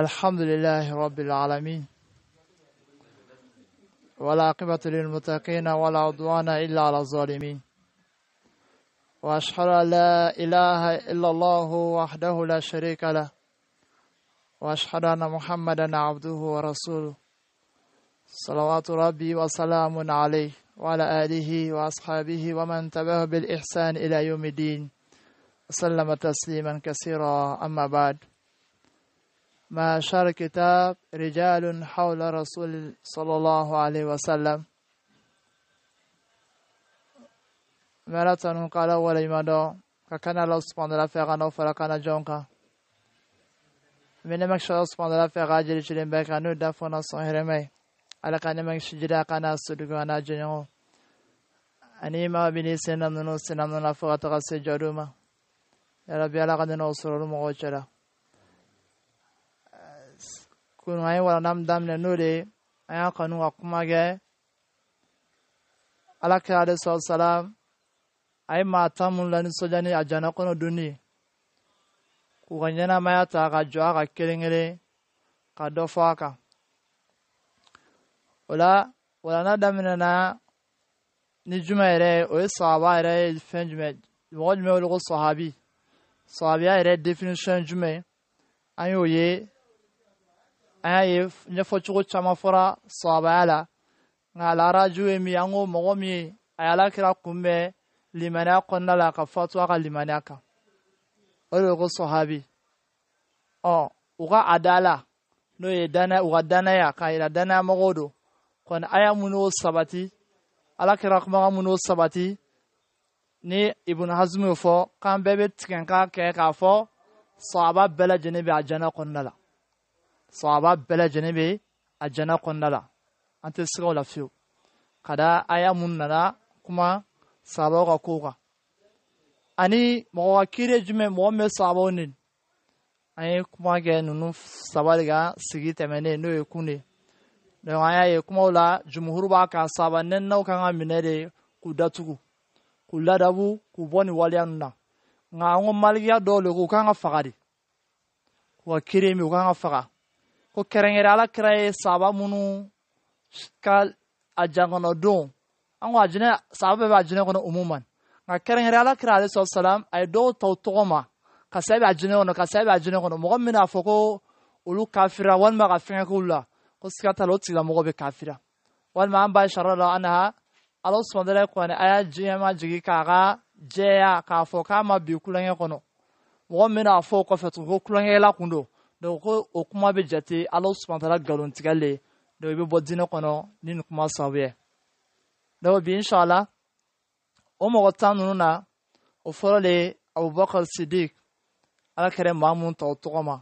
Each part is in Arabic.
الحمد لله رب العالمين عقبة للمتقين ولا عدوان إلا على الظالمين وأشهد أن لا إله إلا الله وحده لا شريك له وأشهد أن محمدا عبده ورسوله صلوات ربي وسلام عليه وعلى آله وأصحابه ومن تبعه بالإحسان إلى يوم الدين وسلم تسليما كثيرا أما بعد ما شر كتاب رجال حول رسول صلى الله عليه وسلم مرتن قال ولا يمدو فكان الله سبحانه وتعالى فغنا فركنا جونكا من ما شاء الله سبحانه وتعالى فغاجل جلين بكانو دفنا صهرمي على كان ما شجرا كان سدغ انا جنو اني ما بني سنن نو سنن نو فغتغ سجدوما يا ربي على قد نوصل المغوشره kunu a ye walandan daminɛ n'o de kanu akuma ge alaka ala kira ale sɔrɔ salam a ye maa tan minnu lanisɔndiya ni a k'u ganyana maya ta ga jwa ga kelengere ka dɔ fɔ a kan na la walanda ni juma ere o ye sahaba yɛrɛ ye fɛn jumɛn mɔgɔ jumɛn sahabi ere definition jumɛn an y'o ye an y'a ɲɛfɔ cogo caman fɔra la nka alarajo ye min ye an ko mɔgɔ min a y'a lakira kunbɛn limaniya kɔnɔna la ka fatu a ka limaniya kan o de ko sahabi ɔ u ka a da la n'o ye danaya u ka danaya k'a yira danaya mɔgɔw don kɔni a y'a munu sabati ala kira ka munu y'o sabati ni ibn y'o fɔ k'an bɛɛ bɛ tigɛ k'a kɛ k'a fɔ sahaba bɛɛ lajɛlen bɛ a jana kɔnɔna la Sahaba bɛɛ lajɛlen bɛ aljana kɔnɔna la an tɛ siga o la fiyewu ka da aya mun nana kuma sahabaw ka kow kan ani mɔgɔ ka kiiri jumɛn mɔgɔ min bɛ sahabaw ni an ye kuma kɛ ninnu saba de ka sigi tɛmɛnen n'o ye kun de donc an y'a ye kumaw la jumuhuru b'a kan saba nɛninaw kan ka minɛ de k'u datugu k'u ladabu k'u bɔ nin waleya ninnu na nka an ko malikiya dɔw le k'u kan ka faga de k'u ka kiiri min u kan ka faga ko kɛrɛnkɛrɛn ala kɛra ye saba minnu ka a jankɔnɔ don an ko a jinɛ saba bɛɛ bɛ a jinɛ kɔnɔ umuman nka kɛrɛnkɛrɛn ala kɛra ale sɔ salam a ye dɔw tɔw tɔgɔ ma ka sɛ bɛ a jinɛ kɔnɔ ka sɛ bɛ a jinɛ kɔnɔ mɔgɔ min bɛna fɔ ko olu kafira walima ka fɛngɛ k'u la ko siga t'a la o tigilamɔgɔ bɛ kafira walima an b'a sariya la an na ala sɔnna kɔni a y'a diɲɛ ma jigin k'a ka jɛya k'a fɔ k'a ma bin kulonkɛ kɔnɔ mɔgɔ min bɛna a fɔ o kɔfɛ tugun ko kulonkɛla kun don donc o kuma bɛ jate ala subahana taala galontigɛ le donc i bɛ bɔ diinɛ kɔnɔ ni nin kuma sababu ye donc bi inshala o mɔgɔ tan ninnu na o fɔlɔ le ye abubakar sidik ala kɛra maa mun ta o tɔgɔ ma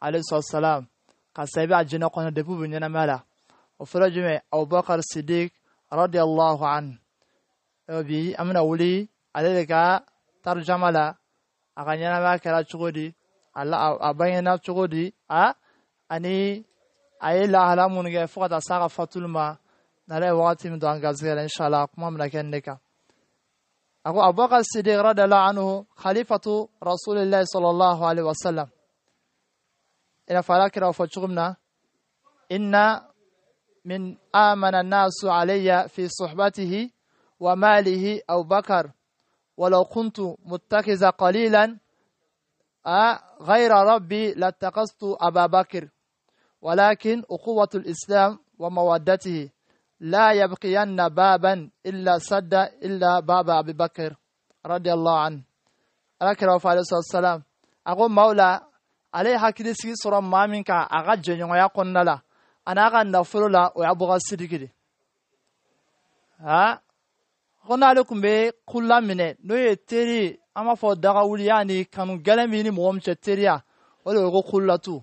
ale sɔ salam ka sa i bɛ a diinɛ kɔnɔ depuis u bɛ ɲɛnamaya la o fɔlɔ jumɛn abubakar sidik radiyallahu an donc bi an bɛna wuli ale de ka tarjama la a ka ɲɛnamaya kɛra cogo di. ala abayena cogo di a ani a ye lahala minnu kɛ fo ka taa s'a ka fatulu ma n'ale ye wagati min don an garisɛgɛ la inshallah kuma bɛna kɛ nin de kan a ko abubakar sidik radala anhu khalifatu rasulillahi sallallahu alaihi wasallam i n'a fɔ ala kira fɔ cogo min na inna min amana nasu alayya fi suhbatihi wa malihi abubakar ولو كنت متخذ قليلا آه، غير ربي لاتخذت أبا بكر ولكن أقوة الإسلام ومودته لا يبقين بابا إلا سد إلا باب أبي بكر رضي الله عنه ذكر وفاة الله والسلام أقول مولا عليه حكي دي سيكي سورة ما منك أغجة نيو أنا أغن نفرو لا ويأبغى السيدي ها ko n'ale tun bɛ kula minɛ n'o ye teri an b'a fɔ dagawuliya ni kanu gɛlɛn min ni mɔgɔ min cɛ teriya o de bɛ ko kulatu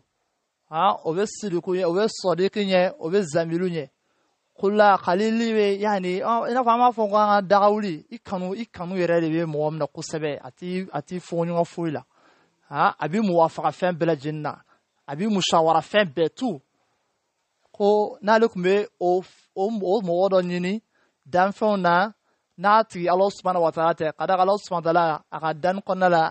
han o bɛ siriku ɲɛ o bɛ sɔdiki ɲɛ o bɛ zanbiru ɲɛ kula kalili bɛ yani i n'a fɔ an b'a fɔ ko an ka dagawuli i kanu i kanu yɛrɛ de bɛ mɔgɔ min kosɛbɛ a ti a foyi la han a bɛ muwafaga fɛn bɛɛ na a bɛ musawara fɛn bɛɛ tu ko n'ale tun bɛ o mɔgɔ dɔ ɲini danfɛnw na n'a tigi ala subahana wataala tɛ ka da ka ala subahana wataala a ka danni kɔnɔna la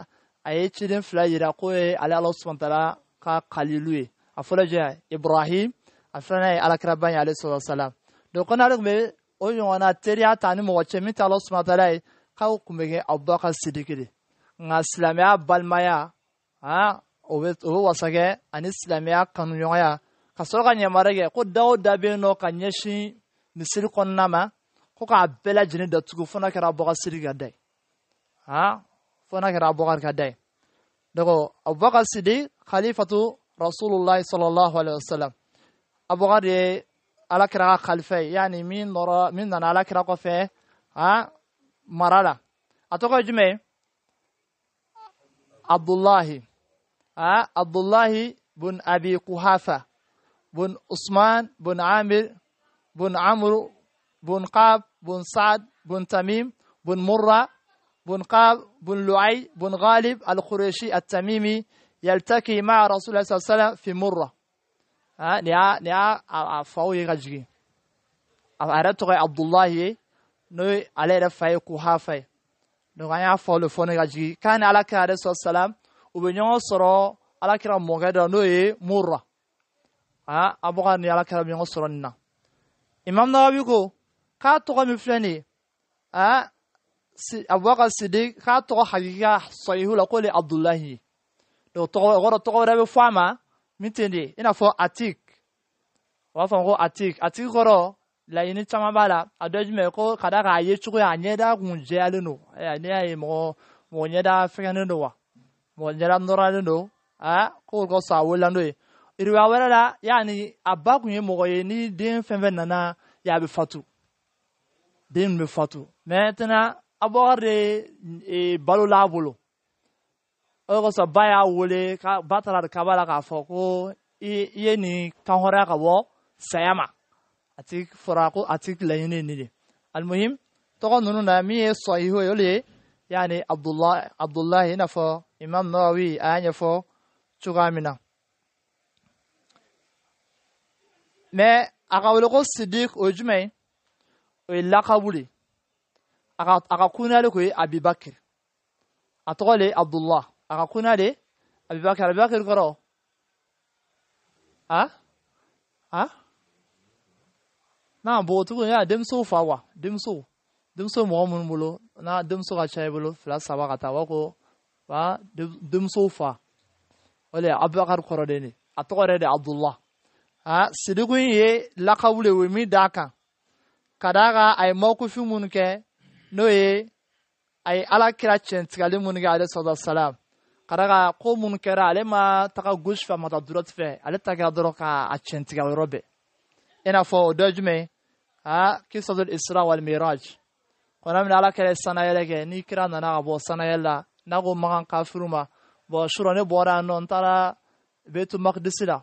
a ye ciden fila yira k'o ye ale ala subahana wataala ka kalilu ye a fɔlɔ jɛ ibrahim a filanan ye alakiraba ye ale sɔrɔ sala don ko n'ale tun bɛ o ɲɔgɔn na teriya ta ni mɔgɔ cɛ min tɛ ala subahana wataala ye k'a tun bɛ kɛ ka sidiki de nka silamɛya balimaya ah o bɛ o bɛ wasa kɛ ani silamɛya kanuɲɔgɔnya ka sɔrɔ ka yamaruya kɛ ko da o da bɛ yen nɔ ka ɲɛsin misiri kɔnɔna ma. kuqaca belajnida tugu fonakara aboqar siriga day ha fonakara aboqarka day dago abubakar sidi khalifatu rasulullahi sallallahu alaihi wasallam aboqar ye alakiraga khalfe yani min noro min nana alakira qofe ha marala atoqo jume abdullahi ha abdullahi bun abi quhafa bun usman bun amir bun amru بن قاب بن سعد بن تميم بن مرة بن قاب بن لعي بن غالب القريشي التميمي يلتقي مع رسول الله صلى الله عليه وسلم في مرة نعا نعا فاوي غجي أردت عبد الله نوي على رفاي كوهافي نوغاني عفو لفوني غجي كان على كهذا صلى الله عليه وسلم وبنيو صرو على كرا مغادر نوي مرة أبغى ني على كرام يغسرنا إمام نوابيكو kaa tɔgɔ min filɛ nin ye a abubakar sidik k'a tɔgɔ hakika sahihu la k'o le abdulahi ye donc tɔgɔ o kɔrɔ tɔgɔ wɛrɛ bɛ fɔ a ma min tɛ nin ye i n'a fɔ atik u b'a fɔ ko atik atik kɔrɔ laɲini caman b'a la a dɔ ye jumɛn ye ko ka d'a kan e, a ye cogoya a ɲɛda kun jɛyalen don ayiwa n'i y'a ye mɔgɔ mɔgɔ ɲɛda fɛngɛnen don wa mɔgɔ ɲɛda nɔrɔlen don a ko o kɔsɔn a wolola n'o ye iriba wɛrɛ la yanni a ba tun ye mɔgɔ ye ni den fɛn fɛn nana y'a bɛ fatu den bɛ fatu maintenant abubakar de balola a bolo o de kosɔn ba y'a wele ka ba taara kaba la k'a fɔ ko i ye nin kan hɔrɔnya ka bɔ saya ma a ti fɔra ko a ti laɲini ye nin de almuhim tɔgɔ ninnu na min ye sɔhihu ye o de ye yaani abdulahi abdulahi i n'a fɔ imam nawawi a y'a ɲɛfɔ cogoya min na mais a ka wele ko sidik o ye jumɛn ye lakabule akakunale kwe abibakir a tɔgɔ le abdullah a ka kuna le abibakir abibakir kɔrɔ a a na bogotigiw ya denmusow fa wa denmusow denmuso mɔgɔ minnu bolo na denmuso ka ca i bolo fila saba ka taa b'a ko wa denmusow fa o le abubakar kɔrɔ de ne a tɔgɔ yɛrɛ de abdullah a sidiku ye lakabu le o ye min d'a kan kadaga ay mawqifu mun ke no ye ay ala kira centigali mun ke alayhi salatu wasalam kadaga ko mun kera ale ma taga gush fa mata durot fe ale taga doro ka a centigali robe ina fo dojme a kisadul isra wal miraj kona min ala kira sanayele ke ni kira nana bo sanayela nago magan kafiruma bo shuro ne bora non tara betu maqdisila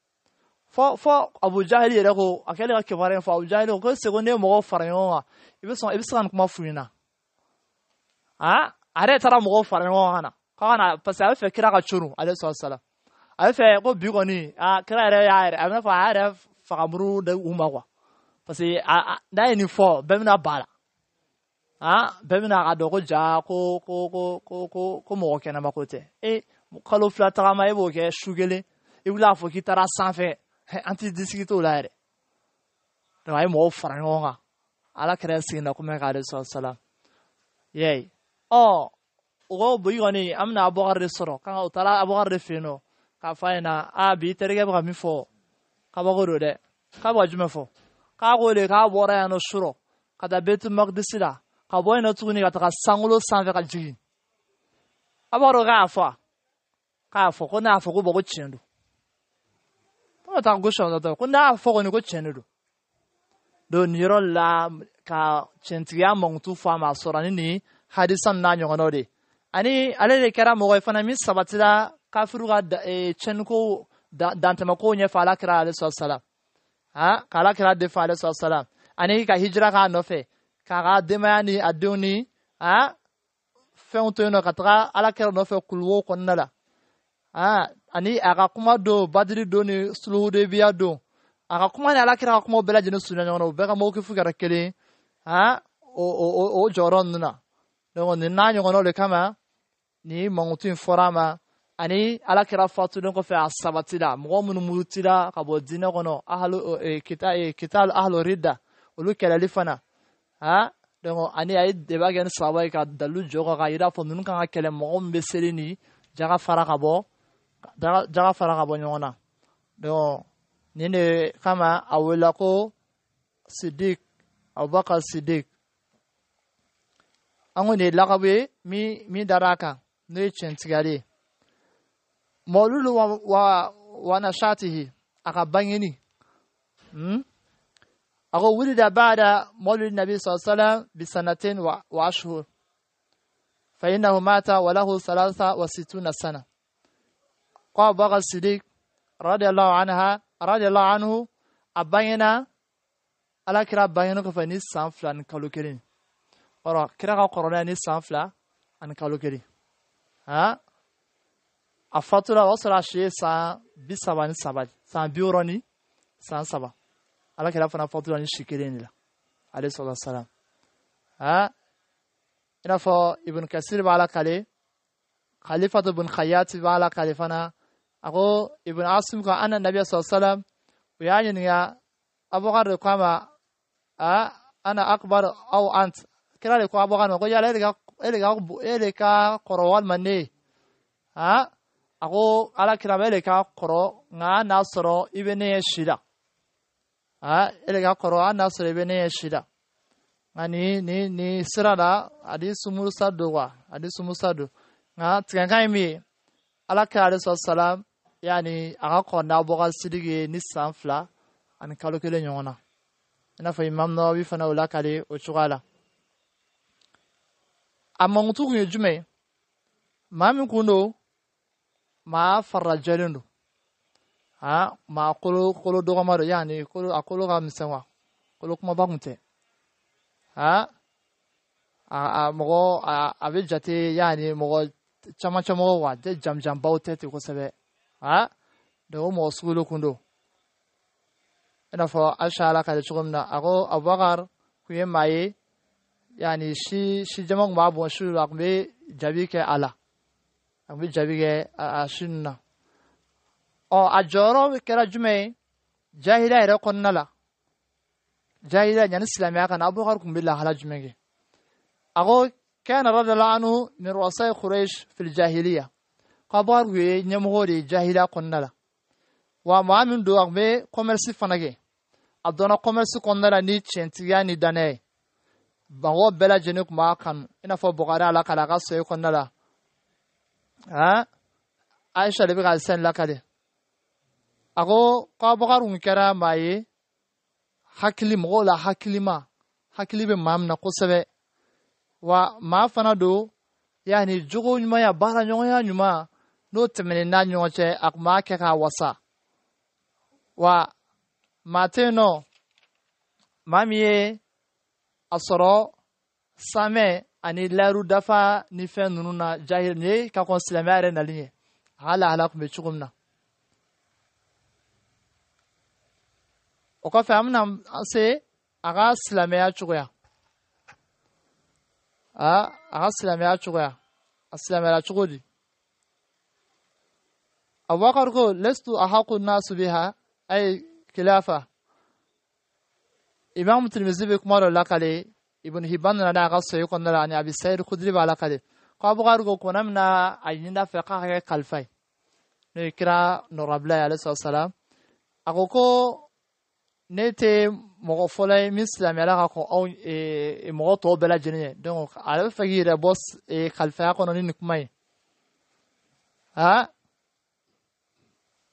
fo fo abujahil yɛrɛ ko a kɛlen ka kibaruya fɔ abujahil ko ko seko ne ye mɔgɔw fara ɲɔgɔn kan i bɛ sɔn i bɛ se ka nin kuma f'u ɲɛna a ale taara mɔgɔw fara ɲɔgɔn kan na k'a ka na parce que a bɛ fɛ kira ka coron ale sɔn sala a bɛ fɛ ko bi kɔni a kira yɛrɛ y'a yɛrɛ a bɛ n'a fɔ a yɛrɛ faga muru da u ma kuwa parce que a n'a ye nin fɔ bɛɛ bɛna ba la a bɛɛ bɛna a dɔn ko ja ko ko ko ko ko ko mɔgɔ kɛnɛma ko tɛ e kalo fila tagama e b'o kɛ su kelen i bɛ n'a fɔ k'i taara sanfɛ antes de seguir det var imod frangonga ala kere signa kume ka alayhi salatu salam yey o ugo buigoni amna abogarde soro kanga utala abogarde fino ka faina a bi terege baga mi fo kabagoro de kabaga jume fo ka de ka bora yano suro kada betu magdisi la ka boyina tuguni ka taga sangulo sanfɛ ka jigin abagaro ka a fo a ka a fo ko ne a fo ko bogo ta go shon to ko na fo ko ni ko chen do niro la ka chen ti mong tu fa ma so ran ni hadisan na nyo no de ani ale de kara mo fana mi sabati da kafiru ga chen ko dan ta ko nye fa la kara alayhi salam ha ka la kira de fa alayhi salam ani ka hijra ka no fe ka ga de ma ni aduni ha fe on to no nɔ ka taga ala kɛra nɔfɛ kuluwo kɔnɔna la aa ani a ka kuma don badiri don ni suluhudebiya don a ka kuma ni alakira ka kuma bɛɛ lajɛlen surunya ɲɔgɔn na u bɛɛ ka mɔkifu kɛra kelen ha o o o jɔyɔrɔ ninnu na donc nin n'a ɲɔgɔnnaw de kama nin mankutu in fɔra a ma ani alakira fatulen kɔfɛ a sabatira mɔgɔ minnu murutira ka bɔ diinɛ kɔnɔ ahalu e, kita e, kita ahalu rida olu kɛlɛli fana ha donc ani a ye deba kɛ ni sababa ye ka dalu jɔ ka yira fɔ ninnu kan ka kɛlɛ mɔgɔ min bɛ seli ni jaga fara ka bɔ jaga fara ka bɔ ɲɔgɔn na donc nin de kama a wele ko sidik abubakar sidik an kɔni ye lakabu ye min min dara a kan n'o ye tiɲɛtigɛli ye mɔlulu wa wa wana shatihi a ka bangeni hmm? a ko wuli da ba da mɔlulu nabi sallallahu bisanatin wa wa ashhur fa innahu mata walahu salasa wa situna sana قاب بقى الصديق رضي الله عنها رضي الله عنه أبينا ala kira banyana kɔfɛ ni san fila ni kalo kelen ɔrɔ kira ka kɔrɔla ni san fila ani kalo kelen han a fatura o y'a sɔrɔ a si ye san bi saba ni saba san bi wɔɔrɔ ni san saba ala kira fana fatura ni si kelen de la ale sɔrɔ salam han i n'a fɔ ibn kasir b'a la kale khalifatu bin khayati b'a la kale fana ako ibn asumka anna nabia saa salam abogar de kwama a ana akbar au ant kira de ko ma ko yala eliga eliga eliga korowal mane ha ako ala kirama ka koro nga nasoro ibene shida ha ka koro ana nasoro ibene shida nga ni ni ni sirada adi sumusa sadu wa adi sumusa do nga tikankai mi ala kirare saa salam yani a ka kɔrɔ n'a ye ni san fila ani kalo kelen ɲɔgɔn na i n'a fɔ imam nawawi fana o lakali o cogoya la a mankutu kun ye jumɛn maa min kun don maa farajɛlen don a maa kolo kolo dɔgɔma don yani kolo a kolo ka misɛn wa kolo kumaba kun tɛ a a mɔgɔ a bɛ jate yani mɔgɔ caman caman wa tɛ jamjanbaw tɛ ten kosɛbɛ ha da wo mosulo kundo ina fo ashala ka chugum na ago abagar ku ye maye yani shi shi jama ma bo shu ra kumbe jabi ke ala ambi jabi ke asunna o ajoro kera jume jahila ira konnala jahila yani ya kana abagar kumbe la hala jume ge ago كان رضي الله عنه من رؤساء قريش في الجاهليه kabar weye ɲɛmɔgɔw de jahiliya kɔnɔna la wa maa min don a tun bɛ kɔmɛrisi fana kɛ a dɔnna kɔmɛrisi kɔnɔna la ni tiɲɛtigiya ni danaya ye mɔgɔ bɛɛ lajɛlen tun b'a kanu i n'a fɔ bɔgɔda so kɔnɔna la han de bɛ ka sɛn lakale a ko kabakari tun kɛra maa ye hakili mɔgɔw la hakilima hakili na kosɛbɛ wa maa fana don yanni jogo ɲumanya baara ɲɔgɔnya ɲuman nu tɛmɛni n'a ni ɲɔgɔn cɛ a tun b'a kɛ k'a wasa wa maa tɛ yen nɔ maa min ye a sɔrɔ samɛ ani layiru dafa ni fɛn ninnu na jahili nin ye ka kɔn silamɛya yɛrɛ nali ye a ka lahala bɛ cogo min na o kɔfɛ an bɛna se a ka silamɛya cogoya a a ka silamɛya cogoya a silamɛyara cogo di abubakar ko lastu a haƙun nasu biha ay khilafa imam tirmizi be kumaro lakale ibn hibban na da gaso yi kon ni abi sayyid khudri ba lakale ko abubakar ko konam na ajinda fiqa ka kalfai ne kira no rabla alayhi salam akoko ne te mɔgɔ fɔlɔ ye min silamɛyala ka kɔn anw mɔgɔ tɔw bɛɛ lajɛlen ye donc ale bɛ fɛ k'i yɛrɛ bɔ kalifaya kɔnɔ ni nin kuma ye ha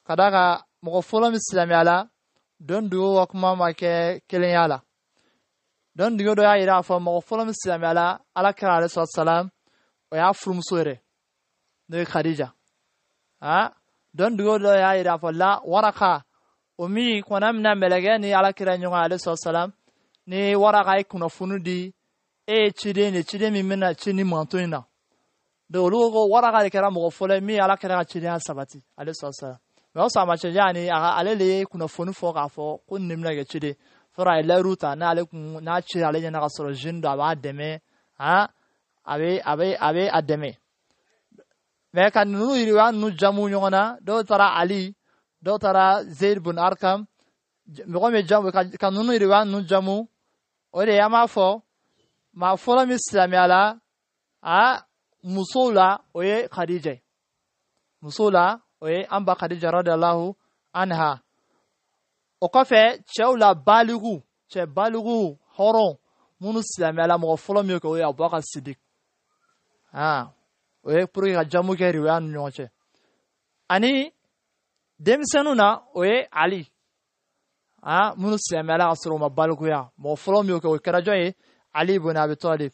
ka da ka mɔgɔ fɔlɔ min silamɛya la don dugu ka kuma ma kɛ kelenya la don dugu dɔ y'a yira k'a fɔ mɔgɔ fɔlɔ min silamɛya la ala kira ale sɔrɔ salam o y'a furumuso yɛrɛ n'o ye khadija ah don dugu dɔ y'a yira k'a fɔ la waraka o min kɔnɔ min na mɛlɛkɛ ni ala kira ɲɔgɔn ale sɔrɔ salam ni waraka ye kunnafoni di e ye ciden de ciden min bɛna ci ni manto in na donc olu ko waraka de kɛra mɔgɔ fɔlɔ ye min ye ala kira ka cidenya sabati ale sɔrɔ salam mɛ sɔ a ale de ye fɔ k'a fɔ ko nin bɛna kɛ ciden sɔrɔ ye layiru ta n'ale kun n'a cɛ ale ɲɛna ka sɔrɔ jeune don a b'a dɛmɛ han a bɛ a bɛ a bɛ a dɛmɛ mɛ ka ninnu yiriwa ninnu jamu ɲɔgɔn na dɔw taara ali dɔw taara zeyid bon arkam mɔgɔ min jamu ka ka ninnu yiriwa ninnu jamu o de ye an b'a fɔ maa fɔlɔ min silamɛya la a musow la o ye kadija musow la Oye, amba kade jara de la hu an ha. Okafe, che ou la balugu. Che balugu horon. Mounousi ah. ah, ya mela mounou fulom yo ke ouye abwa kal sidik. Ha. Oye, poure yi ga jamu keri ouye an nou yonche. Ani, demisen ou na, oye, ali. Ha, mounousi ya mela asirou mabalugu ya. Mounou fulom yo ke ouye. Kera joye, ali bonan abe to adi.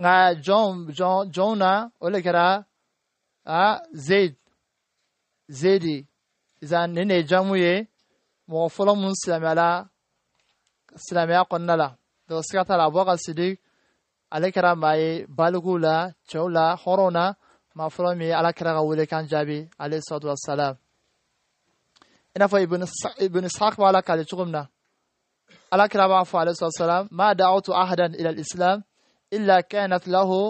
Nga, joun na, oye kera... زيد زيدي إذا نيني جاموية موفلو من سلامي لا سلامي قلنا لا دو سكاتا لا بوغا سيديك alakira maa ye baliku la cɛw la hɔrɔnw na maa fɔlɔ min ye alakira ka wele kan jaabi ale salatu wasalam i n'a fɔ ibn ishaq b'a la kale cogo min na alakira b'a fɔ ale salatu wasalam ma da'awtu ahadan ila islam illa kanat lahu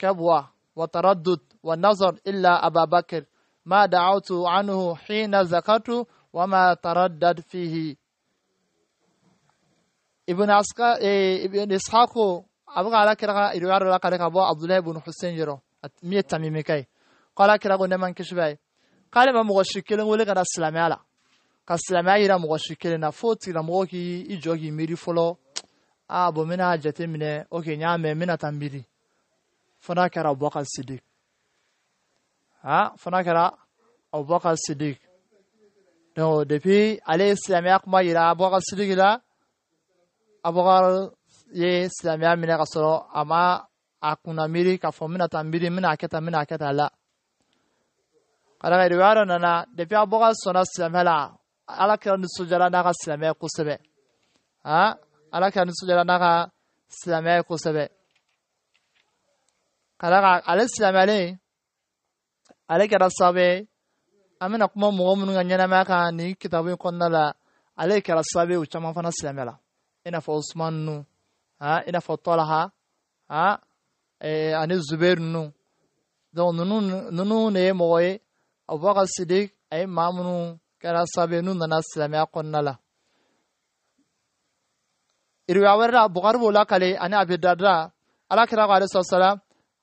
kabwa wa taraddud والنظر إلا أبا بكر ما دعوت عنه حين زكرت وما تردد فيه ابن عسكا إيه، ابن إسحاق أبغى على كرقة إدوار على كرقة أبو عبد الله بن حسين جرو مية تميمي كي قال كرقة نمان كشبي قال ما مغشكين ولا قد السلام على كسلام على مغشكين فوتي لمغوكي إجوكي ميري فلو أبو آه، منا جتي مني أوكي نعم منا تميري فنا كرقة أبو الصديق fana kɛra abubakar sidik donc depuis ale ye silamɛya kuma yira abubakar sidiki la abubakar ye silamɛya minɛ ka sɔrɔ a ma a kunna miiri k'a fɔ n bɛna taa miiri n bɛna a kɛ tan n bɛna a kɛ tan la ka d'a kan riwaya dɔ nana depuis abubakar sɔnna silamɛya la ala kɛra nisɔndiyara n'a ka silamɛya kosɛbɛ han ala kɛra nisɔndiyara n'a ka silamɛya kosɛbɛ ka d'a kan ale silamɛyalen ale kɛra sababu ye an bɛna kuma mɔgɔ minnu ka ɲɛnamaya kan nin kitabu in kɔnɔna la ale kɛra sababu ye o caman fana silamɛ la i n'a fɔ usman ninnu i n'a fɔ tɔlaha ani zuberi ninnu donc ninnu ninnu de ye mɔgɔ ye abubakar sidik a ye maa minnu kɛra sababu ye n'u nana silamɛya kɔnɔna la riwaya wɛrɛ la bukari b'o lakale ani abi darda ala kira ko alayhi salam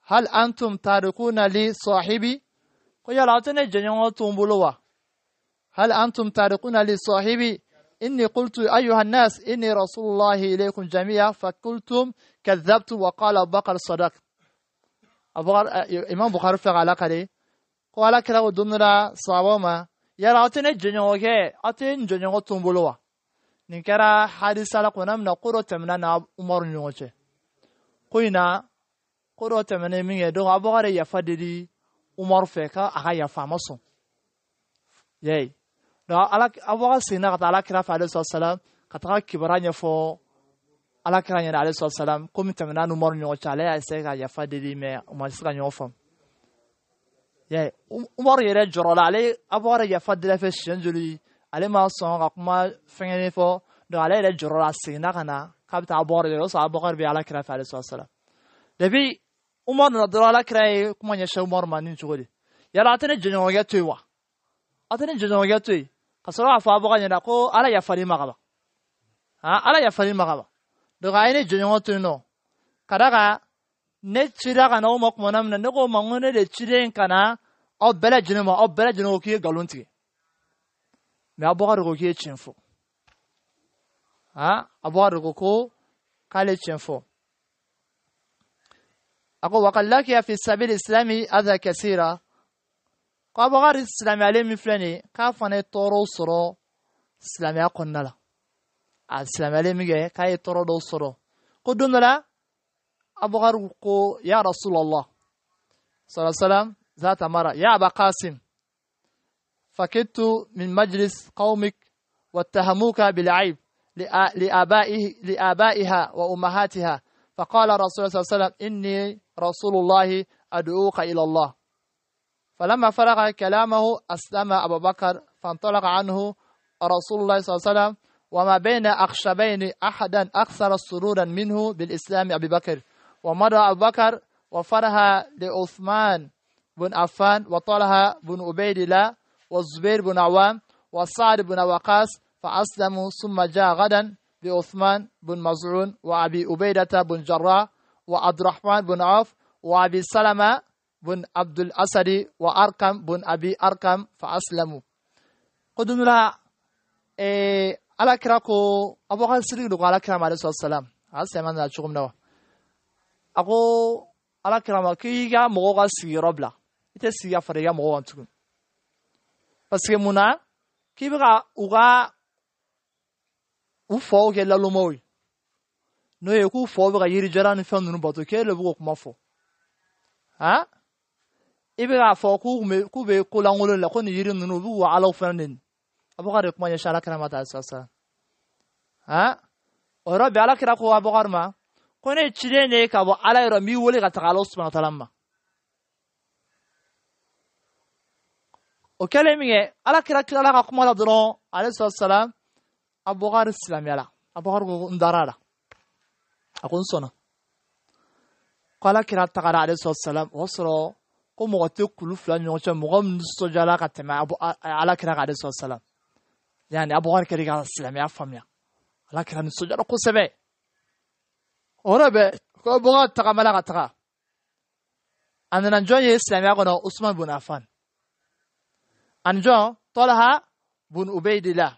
hal antum tarikuna li sahibi ويا العتنة جنون تومبلوا هل أنتم تارقون لصاحبي إني قلت أيها الناس إني رسول الله إليكم جميعا فقلتم كذبت وقال أبو بكر صدق أبو إمام بخاري في علاقة لي قال كلا ودمنا صابما يرى أتن جنوك أتن جنوك تنبلوا نكرا حديث لك ونمنا نقول تمنا عمر نيوك قينا قرو تمنا من يدو أبو غري يفددي umaru fɛ ka a ka yafa a ma sɔn yayi donc ala abuka seginna ka taa ala kira fɛ alayhi salam ka taga kibaruya ɲɛfɔ ala kira ɲɛna alayhi salam komi tɛmɛna ni umaru ɲɔgɔn cɛ ale y'a essayer ka yafa deli mɛ u ma se ka ɲɔgɔn faamu yayi umaru yɛrɛ jɔrɔ la ale abuka yɛrɛ yafa deli fɛ siɲɛ joli ale ma sɔn ka kuma ne fɔ donc ale yɛrɛ jɔrɔ la a seginna ka na k'a bɛ taa abuka yɛrɛ o sɔrɔ abuka bɛ ala kira fɛ alayhi salam depuis Umar na dolola kraye kumanyesha Umar manin chugodi. Yala wa jenyo ya tuwa. Atene jenyo ya sɔrɔ Kasara afa boga nyana ko ala ya ma kaba Ha ala ya fari to yen ine k'a d'a Kadaga ne chira o ma kuma na ne ko mangone de chiren kana aw bɛɛ lajɛlen ma aw bɛɛ lajɛlen ko k'i ye nkalon tigɛ mɛ abubakar ko k'i ye tiɲɛ fɔ a abubakar ko ko k'ale tiɲɛ fɔ أقول لك يا في سبيل الإسلام أذى كثيرا قابو غار الإسلام عليه مفلني كافاني طورو صرو يا يقولنا لا الإسلام عليه مجي كاي طورو دو صرو قدونا لا أبو غار يا رسول الله صلى الله عليه وسلم ذات مرة يا أبا قاسم فكدت من مجلس قومك واتهموك بالعيب لآبائه لآبائها وأمهاتها فقال رسول الله صلى الله عليه وسلم إني رسول الله أدعوك إلى الله فلما فرغ كلامه أسلم أبو بكر فانطلق عنه رسول الله صلى الله عليه وسلم وما بين أخشبين أحدا أكثر سرورا منه بالإسلام أبي بكر ومر أبو بكر وفرها لعثمان بن عفان وطلها بن عبيد الله والزبير بن عوام وسعد بن وقاص فأسلموا ثم جاء غدا بعثمان بن مزعون وأبي أبيدة بن جراح وعبد الرحمن بن عوف وأبي سلمة بن عبد الأسد وأركم بن أبي أركم فأسلموا قدم لها إيه على كراكو أبو غال سريق على كرام عليه الصلاة والسلام هل سيمان لا تشغم نوا أقو على كرام كي كيغا مغوغا سي ربلا إتا سيغا فريغا مغوغا تكون بس منا كيبغا أغا u faw n'o ye k'u faw bɛ ka yirijala ni fɛn ninnu bato k'e le bɛ k'o kuma fɔ han la ko nin yiri ninnu u bɛ wa alaw fɛn kuma ɲɛsin alakira ma ta sisan han o yɔrɔ bɛɛ alakira ko abubakar ma ko ne ka bɔ ala yɔrɔ n b'i wele ka taga alaw taala o kɛlen min kɛ alakira tilala ka kuma la dɔrɔn ale salam abogaar islamyala abogaargu ndaraada aqoonsona qala kiraad taqara alayhi salatu wasalaam wasro ku muqatay kulu fulan yoncha muqam nisto jala qatma abu ala kira alayhi salatu wasalaam yani abogaar kiriga islamya famya ala kira nisto jala ku sabe orabe ko abogaar taqa malaqa taqa annan jonye islamya qono usman bin affan anjo طلحه بن عبيد الله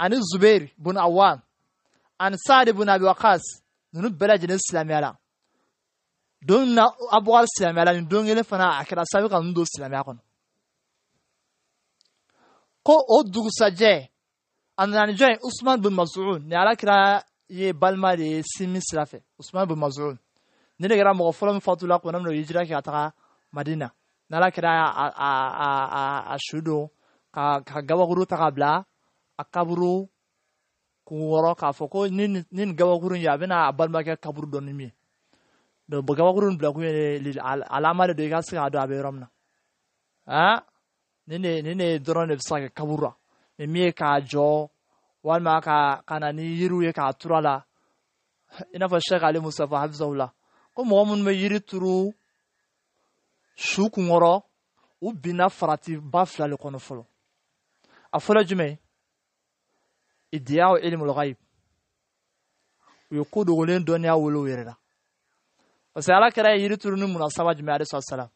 عن الزبير بن عوام عن سعد بن أبي وقاص ننب بلاج الإسلام يلا دون أبوال الإسلام يلا دون يلفنا أكرا سابقا ندو الإسلام يقون ko o dugusajɛ a nana ni jɔn ye usman bin mas'ud ni alakira ye balima de ye simi sira fɛ usman bin mas'ud ni de kɛra mɔgɔ fɔlɔ min fatula tuma min na o ye jira kɛ ka taga madina ni alakira a a a a su don ka ka gabakuru ta ka bila a kaburu kun wɔrɔ k'a fɔ ko ni nin gabakurun ye a bɛna a balimakɛ kaburu dɔ min ye donc gabakurun bila kun ye alama de don i ka se k'a dɔn a bɛ yɔrɔ min na ah nin de nin de dɔrɔn de bɛ se ka kɛ kaburu la nin min ye k'a jɔ walima ka ka na ni yiriw ye k'a turu a la i n'a fɔ sheikh ali musafa hafizaw la ko mɔgɔ minnu bɛ yiri turu su kun kɔrɔ u binna farati ba fila de kɔnɔ fɔlɔ a fɔlɔ jumɛn ادعاء علم الغيب ويقود غلين دنيا ولو يردا وسألا كرا يري ترون مناسبة جمع عليه الصلاة والسلام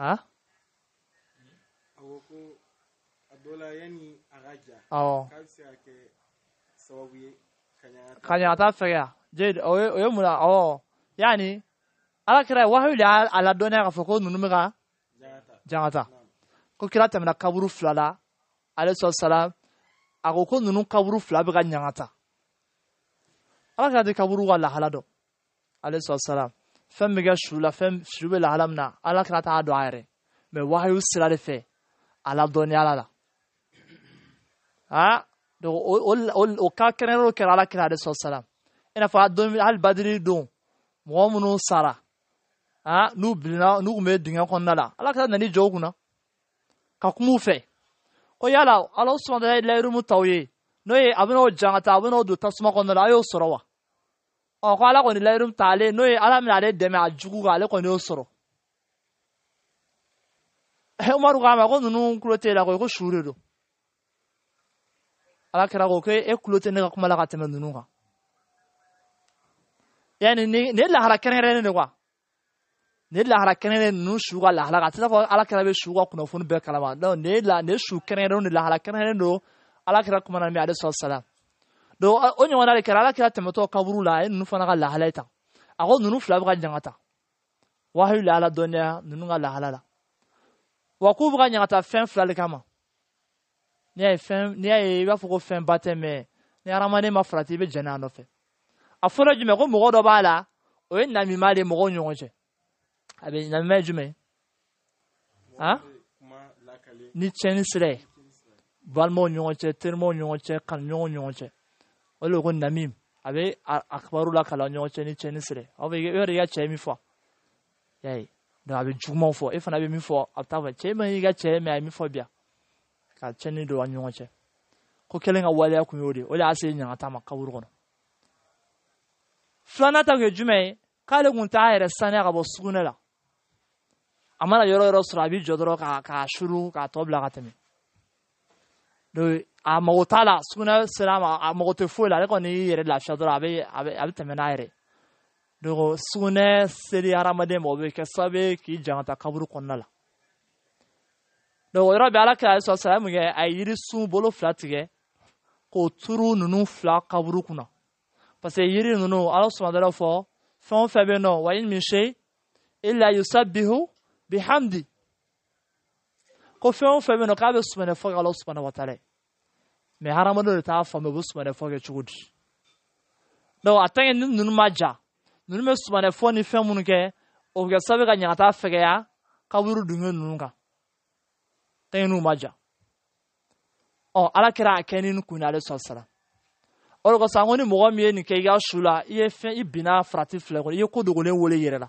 ها أوكو أدولا يعني أغاجة أو كالسياك سوابي كنياتا فيا جيد أو يومنا أو يعني ألا كرا وهو لا على الدنيا فكون نمغا جانتا نعم. كل كلا تمنا كبرو فلالا عليه الصلاة والسلام a ko ko ninnu kaburu fila bɛ ka ɲaga ta ala k'a di kaburu ka lahala dɔ ale sɔ salam fɛn bɛ kɛ su la fɛn su bɛ lahala min na ala kɛra t'a dɔn a yɛrɛ mɛ wahayu sira de fɛ a la dɔnniya la la ah donc o o o ka kɛnɛyɔrɔ kɛra ala kɛra ale sɔ salam i n'a fɔ a don hali badiri don mɔgɔ minnu sara ah n'u bilenna n'u tun bɛ dingɛ kɔnɔna la ala kɛra nani jɔ u kunna ka kuma u fɛ qoyalaw alla u sugnaday lairumu tawyi noye abinoo jangata abinoodu tasuma qonola ayo sorowa onko ala qoni lairum taale noye ala mina ale deme a juguga ale qoni o soro umaru gama ko nunu kulotela koy ko shure do ala kira ko ke e kulote ne ka kuma la ka tɛmɛ nunu kan yani ne lahara kɛrɛnkɛrɛnnen de kuwa ne lahara kɛnɛrɛn ninnu suguya lahara ka a tɛ n'a fɔ ala kɛra bɛ suguya kunnafoni bɛɛ kalama donc ne la ne su kɛnɛrɛn ne lahara kɛnɛrɛn don ala kuma na min ale sɔrɔ sala donc o ɲɔgɔnna de kɛra ala tɛmɛtɔ kaburu la a ye ninnu fana ka lahala ta a ko ninnu fila bɛ ka ɲaga ta wahayu la dɔnniya ninnu ka lahala la wa k'u bɛ ka ɲaga ta fɛn fila de kama n'i y'a ye fɛn n'i y'a ye i b'a fɔ ko fɛn ba tɛ mɛ ni hadamaden ma farati i bɛ jɛn n'a nɔfɛ a fɔlɔ jumɛn ko mɔgɔ dɔ b'a la o ye namima de ye mɔgɔw ni ɲɔgɔn cɛ Abi na jume. Ha? Ni chen sre. Balmo nyon che, termo nyon che, kan nyon nyon che. Olo gon namim. Abi akbaru la kala nyon che ni chen sre. Abi ge ere ya che mi fo. Yai. Donc a bɛ jugumanw fɔ e fana bɛ min fɔ a bɛ taa fɔ cɛ ma y'i ka cɛ mɛ a ye min fɔ biya ka tiɲɛni don a ni ɲɔgɔn cɛ ko kelen ka waleya kun y'o de ye o de y'a se ɲagata ma kaburu kɔnɔ filanan ta kun ye jumɛn ye k'ale tun t'a yɛrɛ saniya ka bɔ sugunɛ la a mana yɔrɔ yɔrɔ sɔrɔ a b'i jɔ dɔrɔn k'a k'a suru k'a tɔ bila ka tɛmɛ donc a mago t'a la sugunɛ sera a ma a mago tɛ foyi la ale kɔni y'i yɛrɛ lafiya dɔrɔn a bɛ a bɛ a bɛ tɛmɛ n'a yɛrɛ donc sugunɛ seli hadamaden ma o bɛ kɛ sababu ye k'i jangata kaburu kɔnɔna la donc o yɔrɔ bɛ ala kira ale sɔrɔ sara mun kɛ a ye yiri sun bolo fila tigɛ k'o turu ninnu fila kaburu kunna parce que yiri ninnu ala sɔnna dɔrɔn fɔ fɛn o fɛn bɛ yen nɔ wa yi min se illa yusabihu bixamdi ko fɛn o fɛn bɛ yen nɔ k'a bɛ sumana fɔ ala wa taala mɛ hadamadenw de t'a faamu u kɛ cogo di a tɛgɛ ni ma ja bɛ ni fɛn kɛ o bɛ kɛ sababu ka ɲagata fɛgɛya kaburu dingɛ kan tɛgɛ n'u ma ala a kɛ ni na ale o de kosɔn an ko ni mɔgɔ min ye ka ye fɛn i binna farati fila ye ko wele i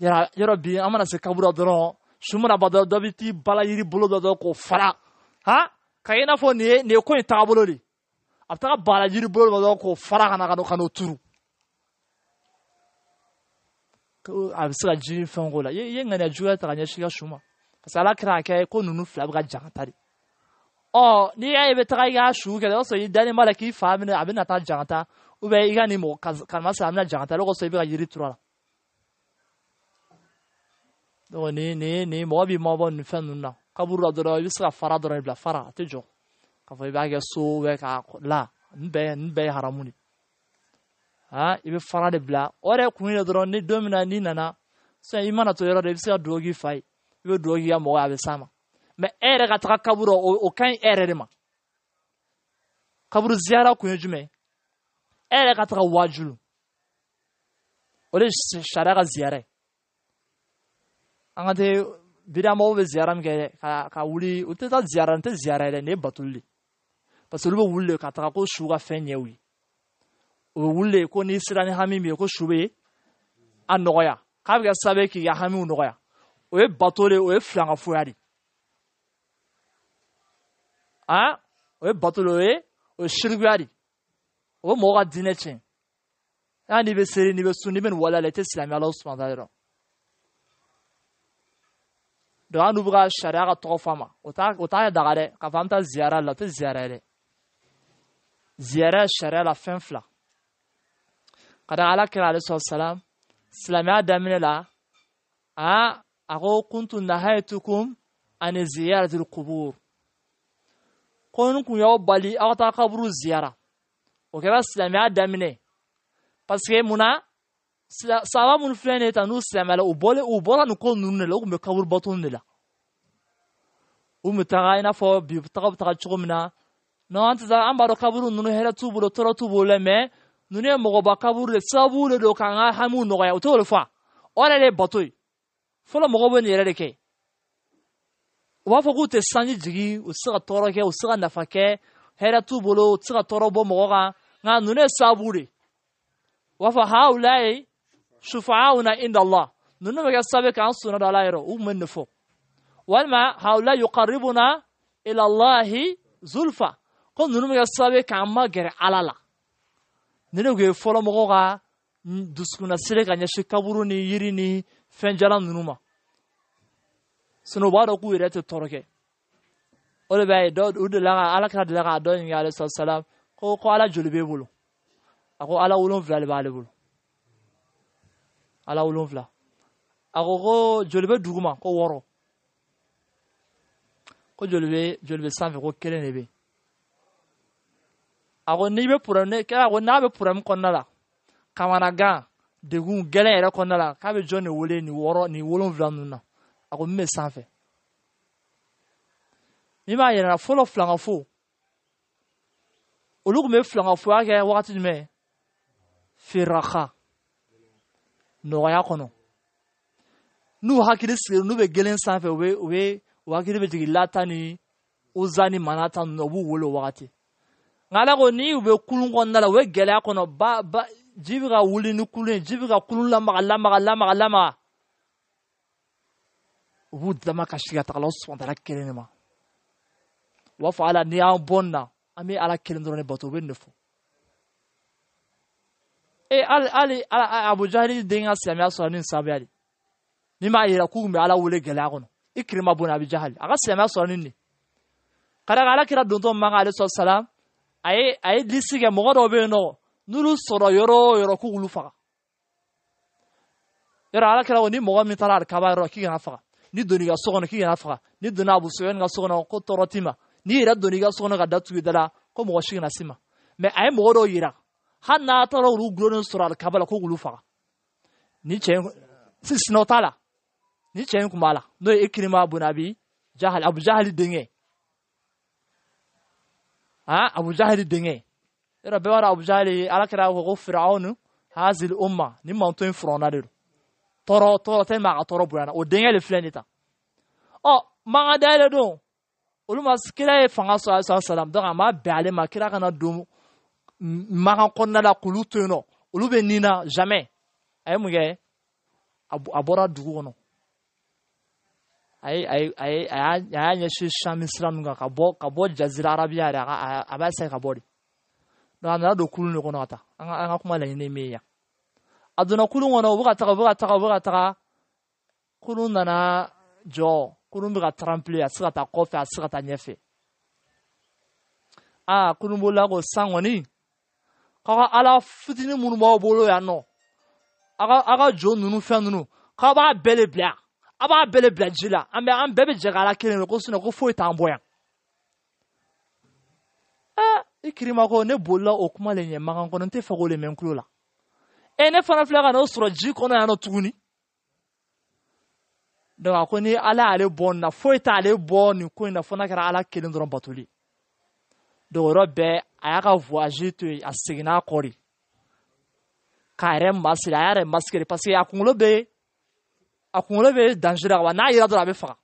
yɔrɔ bi an mana se kaburu dɔrɔn su mana ba dɔrɔn dɔ bi t'i bala yiri bolo dɔ dɔrɔn k'o fara han ka i n'a fɔ nin ye nin ye ko in taabolo de a bɛ taga bala yiri bolo dɔ dɔrɔn k'o fara ka na ka n'o ka n'o turu a bɛ se ka jiri fɛn k'o la i ye ŋaniya juguya ta ka ɲɛsin i ka su ma parce que ala kɛra a kɛ ko ninnu fila bɛ ka jan ka taa de ɔ n'i y'a ye i bɛ taga i ka su kɛ o y'a sɔrɔ i dalen b'a la k'i fa bɛna a bɛna taa jan ka taa i ka nin mɔgɔ karimasina a bɛna jan ka taa o de kosɔn i bɛ ka yiri turu a la Då ni ni ni må vi må bon fenna. Kabur da da vi ska fara da bla fara te er jo. Ka fa ba ga so we ka la nbe nbe haramuni. Ha ibe fara de bla ore er kunni da ni domina ni nana. Sai imana to yoro de vi ska drogi fai. Ibe drogi ya mo abe sama. Me ere ka ta kaburo o kan ere de ma. Kaburu ziyara kunye jume. Ere ka ta wajulu. Ore shara ka ziyara. angate vile ambao ve ziara mke ka, ka wuli uteta ziara nte ziara ile ne batuli parce que olu wuli ka taga ko su ka wi o bɛ wuli ko n'i sera ni hami min ko su bɛ k'a bɛ kɛ sababu ye k'i ka hamiw nɔgɔya o ye bato o ye filankafoya de ah o ye bato o ye o ye o ye mɔgɔ ka diinɛ tiɲɛ n'a n'i bɛ seli n'i bɛ sun n'i bɛ nin waleya la i tɛ don an n'u bɛ ka sariya ka tɔgɔ f'a ma o t'a o t'a daga dɛ k'a fɔ an bɛ taa ziyara la o tɛ ziyara ye dɛ ziyara sariya la fɛn fila ka da ala kira ale sɔrɔ salam silamɛya daminɛ la a a ko kuntu nahaytukum ani ziyaratul qubur ko n kun y'aw bali aw ka taa kaburu ziyara o kɛra silamɛya daminɛ parce que mun na sababu filɛ ta n'u silamɛya la u bɔlen u bɔra nin ko ninnu de la u tun bɛ kaburubatoni de la u tun bɛ taga i n'a fɔ bi taga bɛ taga cogo min na non an tɛ taa an b'a dɔn kaburu ninnu hɛrɛ t'u bolo tɔɔrɔ t'u bolo dɛ mais ninnu ye mɔgɔba kaburu de sababu de don k'an ka hamiw nɔgɔya u t'o de fɔ o yɛrɛ de ye bato ye fɔlɔ mɔgɔw bɛ nin yɛrɛ de kɛ u b'a fɔ k'u tɛ sanji jigin u tɛ se ka tɔɔrɔ kɛ u tɛ se ka nafa kɛ hɛrɛ t'u bolo u tɛ se ka tɔɔrɔ bɔ mɔgɔ kan nka ninnu ye sababu de u b'a fɔ hawulayi شفعاؤنا عند الله ننمك السابق عن سنة دالايرو ومن نفو والما هؤلاء يقربنا إلى الله زلفا قل ننمك السابق عن مجر على لا ننمك فولو مغوغا دسكنا سيرك أن يشكبروني يريني فنجلان ننمى سنوبارو قوي رات التركي ole bay do ude laga ala kra de laga do ngi alayhi salam ko ko ala julbe bulu ako ala wulon vlale bale bulu ala wolonfila a ko ko joli bɛ duguma ko wɔɔrɔ ko joli bɛ joli bɛ sanfɛ ko kelen de bɛ yen a ko n'i bɛ porobilɛmu ne kɛra degun gɛlɛn yɛrɛ kɔnɔna k'a bɛ jɔn de wele nin wɔɔrɔ nin wolonfila ninnu na a n'i m'a yɛlɛma fɔlɔ filangafo olu tun bɛ filangafoya kɛ wagati jumɛn firaka nɔgɔya kɔnɔ n'u hakili sigilen n'u bɛ gelen sanfɛ u bɛ u bɛ u hakili bɛ jigin lata ni uza ni mana ta ninnu na u b'u wele o wagati nka ala ko n'i u bɛ kulun kɔnɔna la u bɛ gɛlɛya kɔnɔ ba ba ji bɛ ka wuli ni kulun ye ji bɛ ka kulun lamaga lamaga lamaga lamaga u b'u dama kasi ka taga la sɔgɔmada kelen de ma u b'a fɔ ala n'i y'an bɔ nin na an bɛ ala kelen dɔrɔn de bato u bɛ nin de fɔ Eh, e hali hali abujahili den ka silamɛya sɔrɔ ni sababuya de min b'a yira k'u tun bɛ ala wele gɛlɛya kɔnɔ i kirima bon abijahali a ka silamɛya sɔrɔ ni nin ka d'a kan ala kira dontɔ min man kan ale sɔrɔ salam a ye a ye lisi kɛ mɔgɔ dɔw bɛ yen nɔ n'olu sɔrɔ yɔrɔ o yɔrɔ k'u k'olu faga yɔrɔ ala kira ko ni mɔgɔ min taara alikaba yɔrɔ k'i kana faga ni donn'i ka so kɔnɔ k'i kana faga ni donna abu ka so kɔnɔ ko tɔɔrɔ t'i ma han taara olu gulonnen sɔrɔ alikaba la ko k'olu faga nin cɛ in sinɔ t'a la nin cɛ in kun b'a la n'o ye ikirima bonabi jahali abu jahali denkɛ ah abu jahali denkɛ yɔrɔ bɛɛ b'a dɔn abu jahali ala kɛra ko ko firawunu hazili umma nin manto in furanna de don tɔɔrɔ tɔɔrɔ tɛ maa ka tɔɔrɔ bonyana o denkɛ de filɛ nin ta ɔ mankan dayɛlɛ don olu ma kira ye fanga sɔrɔ alayhi salam donc a ma bɛn ale ma kira kana don makan kɔnɔna la k'olu to yen nɔ olu bɛ nin na jamais a ye mun kɛ a bɔra dugu kɔnɔ a ye a ye a ye a y'a ɲɛsin sami sira ninnu kan ka bɔ ka bɔ jazira arabiya yɛrɛ a a b'a sɛgɛn ka bɔ de donc a nana don kulun de kɔnɔ ka taa an ka an ka kuma laɲini min ye yan a donna kulun kɔnɔ u bɛ ka taga u bɛ ka taga u bɛ ka taga kulun nana jɔ kulun bɛ ka taranpile a tɛ se ka taa kɔfɛ a tɛ se ka taa ɲɛfɛ aa kulun bolila ko san kɔni ka ka ala fitinin minnu b'aw bolo yan nɔ a ka a ka jo ninnu fɛn ninnu k'a b'a bɛɛ le bila a b'a bɛɛ le bila ji la an bɛ an bɛɛ bɛ jɛ k'ala kelen de ko sinɔn ko foyi t'an bɔ yan ɛ i kirimakɔ ne bolila o kuma le ɲɛ mankan kɔnɔ n tɛ fɛ k'o le mɛn n tulo la ɛ ne fana filɛ ka n'o sɔrɔ ji kɔnɔ yan nɔ tuguni donc a ko ni ala y'ale bɔ nin na foyi t'ale bɔ nin ko in na fo n'a kɛra ala kelen dɔrɔn batoli ye dɔgɔrɔ bɛɛ a y'a ka voyage to yen a seginna a kɔ de k'a yɛrɛ masiri a y'a yɛrɛ masiri parce que a kunkolo bɛ a kunkolo bɛ danger la wa n'a yera dɔrɔn a bɛ faga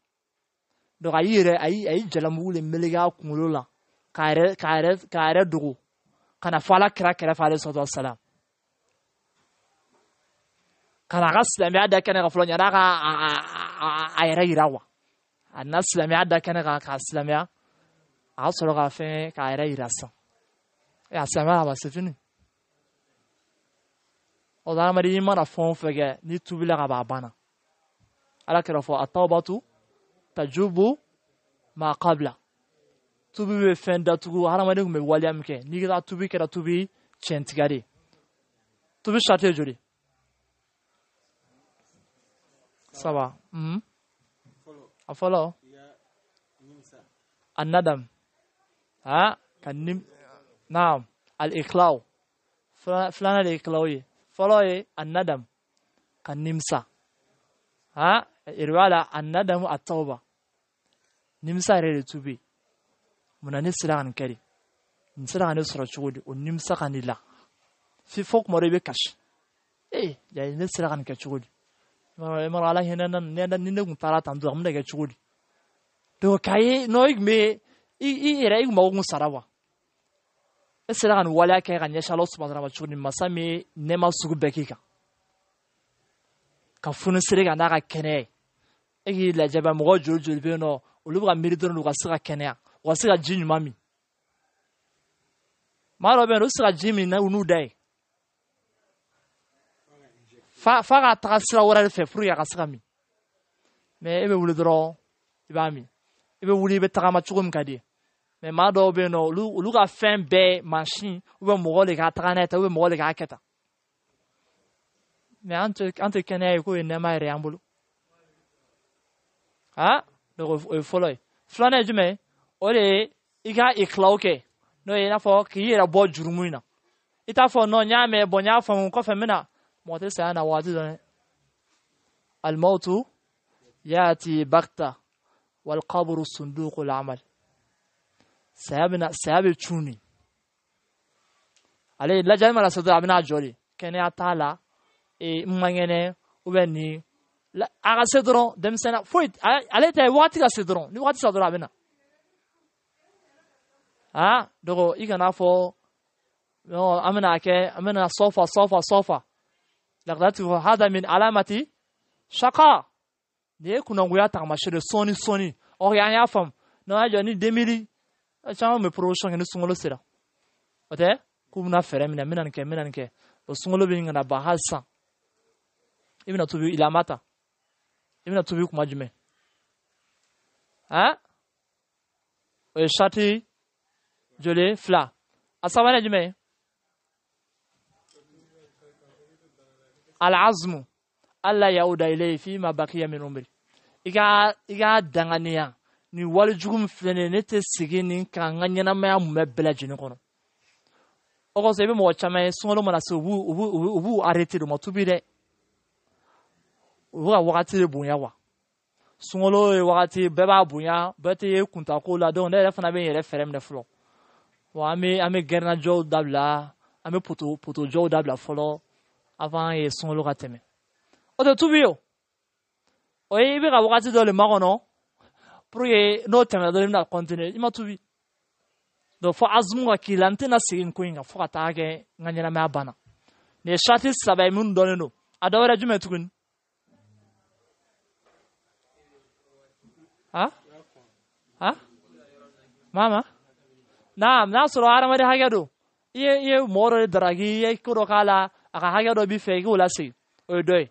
donc a y'i yɛrɛ a y'i a y'i jalamugu de meleke a kunkolo la k'a yɛrɛ k'a yɛrɛ k'a yɛrɛ dogo ka na fɔ ala kira kɛrɛfɛ ale sɔtɔ salam ka na a ka silamɛya da kɛnɛ kan fɔlɔ yan'a ka a a a yɛrɛ yira wa a na silamɛya da kɛnɛ kan k'a silamɛya a sọ̀rọ̀ k'a fɛn k'a yɛrɛ yira san ɛ a sɛmɛ a ma se fini o la adamaden i mana fɛn o fɛn kɛ n'i tubila ka ban a banna ala kɛra fɔ a taw batu tajubu maa kabila tubi bɛ fɛn datugu adamaden tun bɛ waleya min kɛ n'i ka tubi kɛra tubi tiɲɛtigiya de tubi sariti joli saba hmm? a fɔlɔ a nadam ها كان نعم الاخلاو فلان الاخلاوي فلوي الندم كان نمسا ها إروالا الندم التوبة نمسا ريلي توبي من نسلا عن كري نسلا عن نسرة شغولي ونمسا عن الله في فوق مريبي كاش إيه جاي يعني نسلا عن كشغل مرة على هنا نندم نندم نندم تارا تندم نندم كشغل دوكاي نويك مي i era igumagogusarawa e sera ka ni waleya kɛ ka ɲɛsi ala subahana ma cogo ni masa min ye nɛɛma sugu bɛɛ k'i kan ka funu sere kan n'a ka kɛnɛya e k'i lajɛ bɛ mɔgɔ joli joli bɛ yen nɔ olu bɛ ka miiri dɔrɔn u ka se ka kɛnɛya u ka se ka ji ɲuman min maa dɔ bɛ yen olu bɛ se ka ji min u n'u da ye fa fa ka taga sira wɛrɛ de fɛ puruke a ka se ka min mɛ e be wuli dɔrɔn i b'a min ebe wuli i tagama cogo min ka di mɛ maa dɔw bɛ yen nɔ olu olu ka fɛn bɛɛ ye mansin mɔgɔ de ka taga n'a ye tan mɔgɔ de k'a kɛ tan mɛ an tɛ an tɛ kɛnɛya ye k'o ye nɛɛma yɛrɛ y'an bolo ha donc o ye fɔlɔ ye filanan ye jumɛn ye o de ye i ka ikilaw kɛ n'o ye i n'a fɔ k'i yɛrɛ bɔ jurumu in na i t'a fɔ non n y'a mɛn bɔn n y'a faamu kɔfɛ n bɛna mɔgɔ tɛ saya na waati dɔn dɛ alimawutu yaati bakta والقبر صندوق العمل سيابنا سياب الچوني علي لا جاي مالا سدو ابنا جوري كني اتالا اي وبني لا اغا سدرون دم سنا فويت علي تاي واتي لا سدرون ني واتي سدرون ابنا ها دوغو اي كان نو امنا كي امنا صوفا صوفا صوفا لقد هذا من علامتي شقاء da ya kuna ya tamashe da sony sony o oh, ya ya fam na ajo ni demili a chan me promotion ni sungolo sira ote ku na fere mina mina nke mina nke o sungolo bi ngana ba hasa ibina tubi ilamata ibina tubi kuma jume ha eh? o shati jole fla asabana jume al azmu alla yauda ilayhi fi ma baqiya min umri i ka i ka danganiya nin walijugu min filɛ nin ye ne tɛ sigi nin kan n ka ɲɛnamaya mun bɛ bɛɛ lajɛlen kɔnɔ o kosɔn i bɛ mɔgɔ caman ye sunkalo mana se u b'u u b'u u b'u arete de ma tubi dɛ u bɛ ka wagati de bonya wa sunkalo ye wagati bɛɛ b'a bonya bɛɛ tɛ kuntako la donc ne yɛrɛ fana bɛ n yɛrɛ fɛɛrɛ minɛ fɔlɔ wa an bɛ an bɛ gɛrɛnajɔw dabila an bɛ poto poto jɔw dabila fɔlɔ avant ye sunkalo ka tɛmɛ o te tubi o o ye i bɛ ka wagati dɔ le makɔnɔ pour ye n'o tɛmɛna dɔrɔn i bɛna continuer i ma tubi donc fo azmu ka k'i la n tɛna segin ko in fo ka taa kɛ n ka ɲɛnamaya banna nin ye sarati saba ye minnu dɔnnen don a e ha ha mama naam n'a sɔrɔ hadamaden hakɛ don i ye i ye mɔgɔ dɔ de daraki i ye ko dɔ k'a la a ka hakɛ b'i fɛ i k'o lasegin o ye ye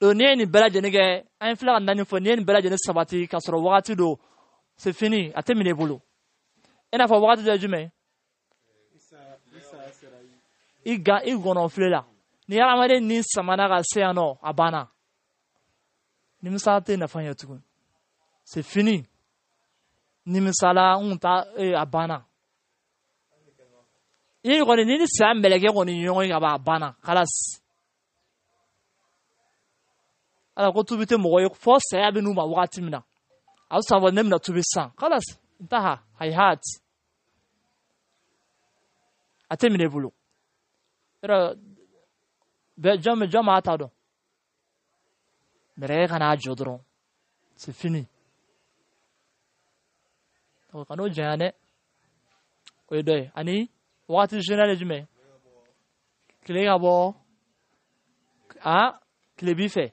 ni ye nin bɛɛ lajɛlen kɛ an ye ka naani fɔ ni ye nin bɛɛ lajɛlen sabati k'a sɔrɔ wagati don c'est fini a tɛ minɛ i bolo i n'a fɔ wagati dɔ ye jumɛn i ga i gɔnɔfile la ni hadamaden ni samana ka se yan nɔ a banna nimisala tɛ nafa ɲɛ tugun c'est fini nimisala n kun ta ee a banna i kɔni ni ni saya mɛlɛkɛ kɔni ɲɔgɔn ye ka ban a banna kalas. ala ko tubi tɛ mɔgɔ ye fɔ saya bɛ n'u ma wagati min na a bɛ sɔn ne bɛna tubi san kalas ntaha hayhat a tɛ minɛ i bolo yɔrɔ ta c'est fini donc ka janya dɛ o ye dɔ ye ani wagati général ye jumɛn tile ka bɔ a tile b'i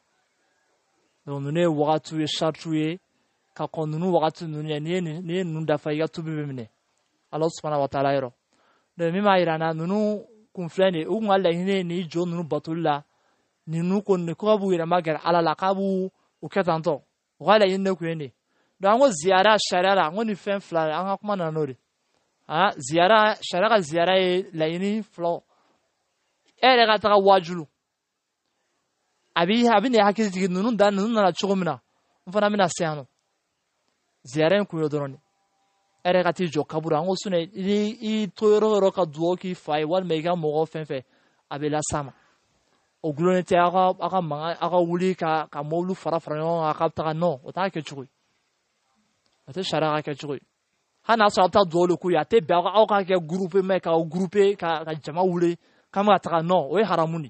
ninnu ye wagatiw ye saritiw ye ka kɔn ninnu wagati n'i ye n'i ye ninnu dafa i ka tubi bɛ minɛ ala subahana wa taala yɔrɔ donc min b'a yira na ninnu kun filɛ nin ye u kun ka laɲini ye nin jo ninnu batoli la ninnu ko nin k'a b'u yɛrɛma gɛrɛ ala la k'a b'u u kɛ tan tɔ u ka laɲini de kun ye nin donc an ko ziyara sariya la an ko nin fɛn fila an ka kuma nana n'o de ah ziyara sariya ka ziyara ye laɲini filaw e yɛrɛ ka taga wajulu abihi abin ya hakisi tigi nunun da nunun nana cogo min na n fana bɛna se yan nɔ ziyara in kun ye ka t'i jɔ kaburu an ko sunɛ i ka k'i fa ye walima i ka mɔgɔ fɛn fɛn ma o gulonnen tɛ aw ka aw ka mankan aw ka wuli ka ka fara fara o t'a kɛ cogo ye o tɛ sariya ka kɛ cogo n'a sɔrɔ k'u ka aw ka kɛ gurupe ka ka jama wuli o e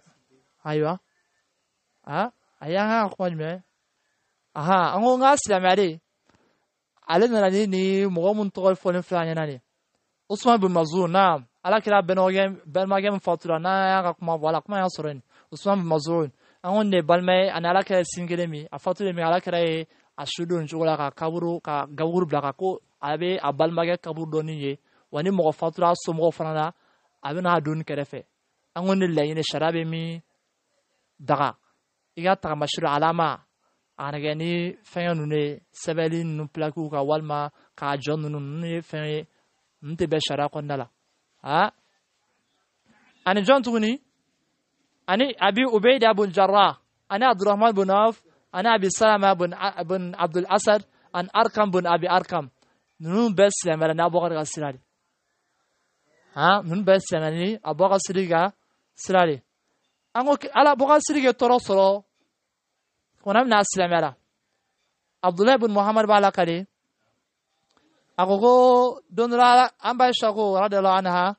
Aiwa. A, ah? ah? aya yan ah, haka kuma jumɛn? Aha, an ko n ka de, ale nana ni nin mɔgɔ mun tɔgɔ fɔlen filɛ an ɲɛna de. Usman bin Mazun, na Ala kira balimakɛ min fatura n'a y'a ka kuma a la kuma y'a sɔrɔ yen. Usman bin Mazun, an ko ne ye ye ani ala kira ye sin kelen min, a fatura min ala kira ye a su don cogo la ka kaburu ka gaburu bila ka ko a bɛ a balimakɛ kaburu ni ye wa ni mɔgɔ fatura somɔgɔw fana na a bɛ n'a donni kɛrɛfɛ an kɔni de laɲini sariya bɛ min daga iga taga tagamasiro alama a kana kɛ ni fɛngɛ ninnu ye sɛbɛli ninnu plakiw kan k'a jɔ ninnu ninnu ye fɛn ye ninnu tɛ bɛn ani jɔn tuguni ani abi ubaid abun jarrah ani abdurrahman bin auf ani abi salama abdul asad an arkam bun abi arkam nunu bɛɛ silamɛra ni abubakar ka sira de a ninnu bɛɛ ni abubakar siri ka أنو على بغان سريج ترى سرا ونام ناس سلام يلا عبد الله بن محمد بالا كلي أقوله دون رأى أم بيش أقوله رد الله عنها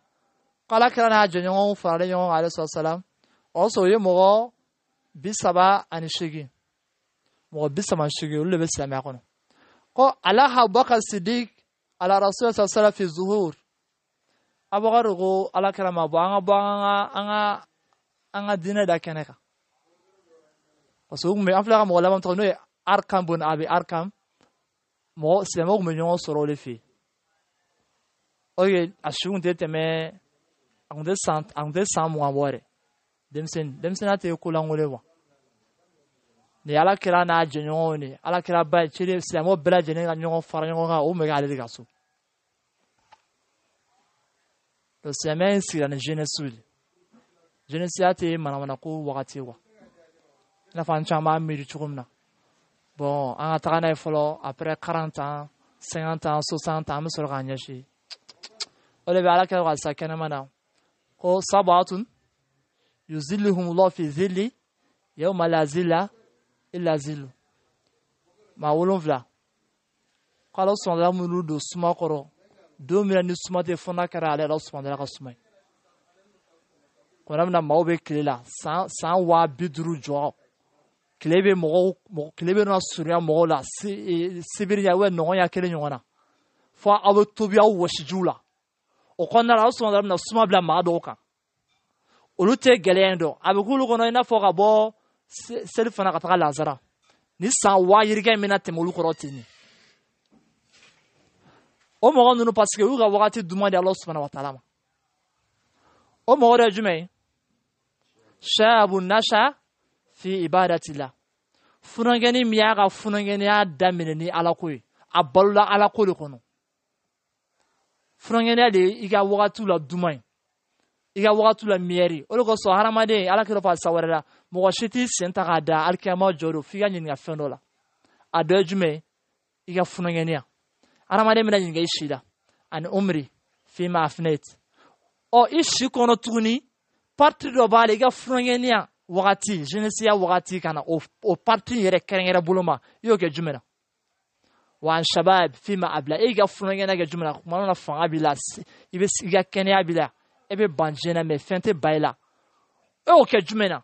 قال كرنا جنون فرد يوم عليه الصلاة والسلام أوصوا يوم مغا بسبا أنشيجي مغا بسبا أنشيجي ولا بسلام يقون قو على حبك السديق على رسول الله صلى الله عليه وسلم في الظهور أبغى رغو على كرما بانا بانا أنا an ka dinɛ da kɛnɛ kan parce que u kun bɛ an filɛ ka mɔgɔ laban tɔgɔ n'o ye arkan bon abi arkan mɔgɔ silamɛw kun bɛ ɲɔgɔn sɔrɔ o de fɛ ok a su kun tɛ tɛmɛ a kun tɛ san a kun tɛ san mugan bɔ dɛ denmisɛnni denmisɛnniya tɛ ko lankolen wa nin ye ala kɛra n'a jɛɲɔgɔnw de ye ala kɛra ba ye cɛden silamɛw bɛɛ lajɛlen ka ɲɔgɔn fara ɲɔgɔn kan o kun bɛ kɛ ale de ka so donc silamɛ in sigira ni jeunesse de ye. jenesiya tɛ manamana ko wagati wa i n'a fɔ an caman b'a miiri cogo min na bɔn an ka taga n'a ye fɔlɔ après quarante ans cinquante ans soixante ans an bɛ sɔrɔ k'an ɲɛsin o de bɛ ala kɛra halisa kɛnɛma na ko sabatun yuzillihumullahu fi zilli yawma la zilla illa zillu maa wolonfila k'ale sɔnna minnu don suma kɔrɔ don min na ni suma tɛ fɔ n'a kɛra ale yɛrɛ sɔnna ka suma ye kwa min na maaw bɛ tile la san san waa bi duuru jɔ tile bɛ mɔgɔw tile bɛ na surunya mɔgɔw la e, sibiri ya nɔgɔ ya kelen ɲɔgɔn na fo aw bɛ tobi aw wɔsi jiw la o kɔnɔna la aw sɔn ka na suma bila maa dɔw kan olu tɛ gɛlɛya in dɔn a bɛ k'olu kɔnɔ i n'a fɔ ka bɔ seli fana ka taga lazara ni san waa yirikɛ min na tɛmɛ olu kɔrɔ ten de o mɔgɔ ninnu paseke olu ka wagati duman di ala sɔnna wa taala ma o mɔgɔ dɔ ye jumɛn ye shaabun nasha fi ibadatillah funankɛni min y'a ka funankɛniya daminɛ ni ala ko ye a balola ala ko de kɔnɔ funankɛniya de ye i ka wagatiw la duman ye i ka wagatiw la miyɛri o de kosɔn hadamaden ala kɛra fa sa wɛrɛ la mɔgɔ si t'i sen ta k'a da alikiyama jɔ do f'i ka ɲininka fɛn dɔ la a dɔ ye jumɛn ye i ka funankɛniya hadamaden bɛna ɲininka i si la ani umri fi ma afinɛti ɔ i si kɔnɔ tuguni parti dɔ b'a la i ka furakɛniya wagati jeunessiya wagati ka na o parti yɛrɛ kɛrɛnkɛrɛ bolo ma i y'o kɛ jumɛn na wa shabab fi ma abila e ka furakɛniya kɛ jumɛn na kuma dɔ la fanga b'i la i bɛ i ka kɛnɛya b'i la e bɛ ban diɲɛ na mɛ fɛn tɛ ba i la e y'o kɛ jumɛn na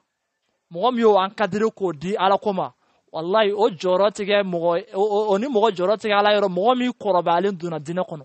mɔgɔ min y'o encadré k'o di ala ko ma walayi o jɔyɔrɔ tɛ kɛ mɔgɔ o ni mɔgɔ jɔyɔrɔ tɛ kɛ ala yɔrɔ mɔgɔ min kɔrɔbayalen donna diinɛ kɔnɔ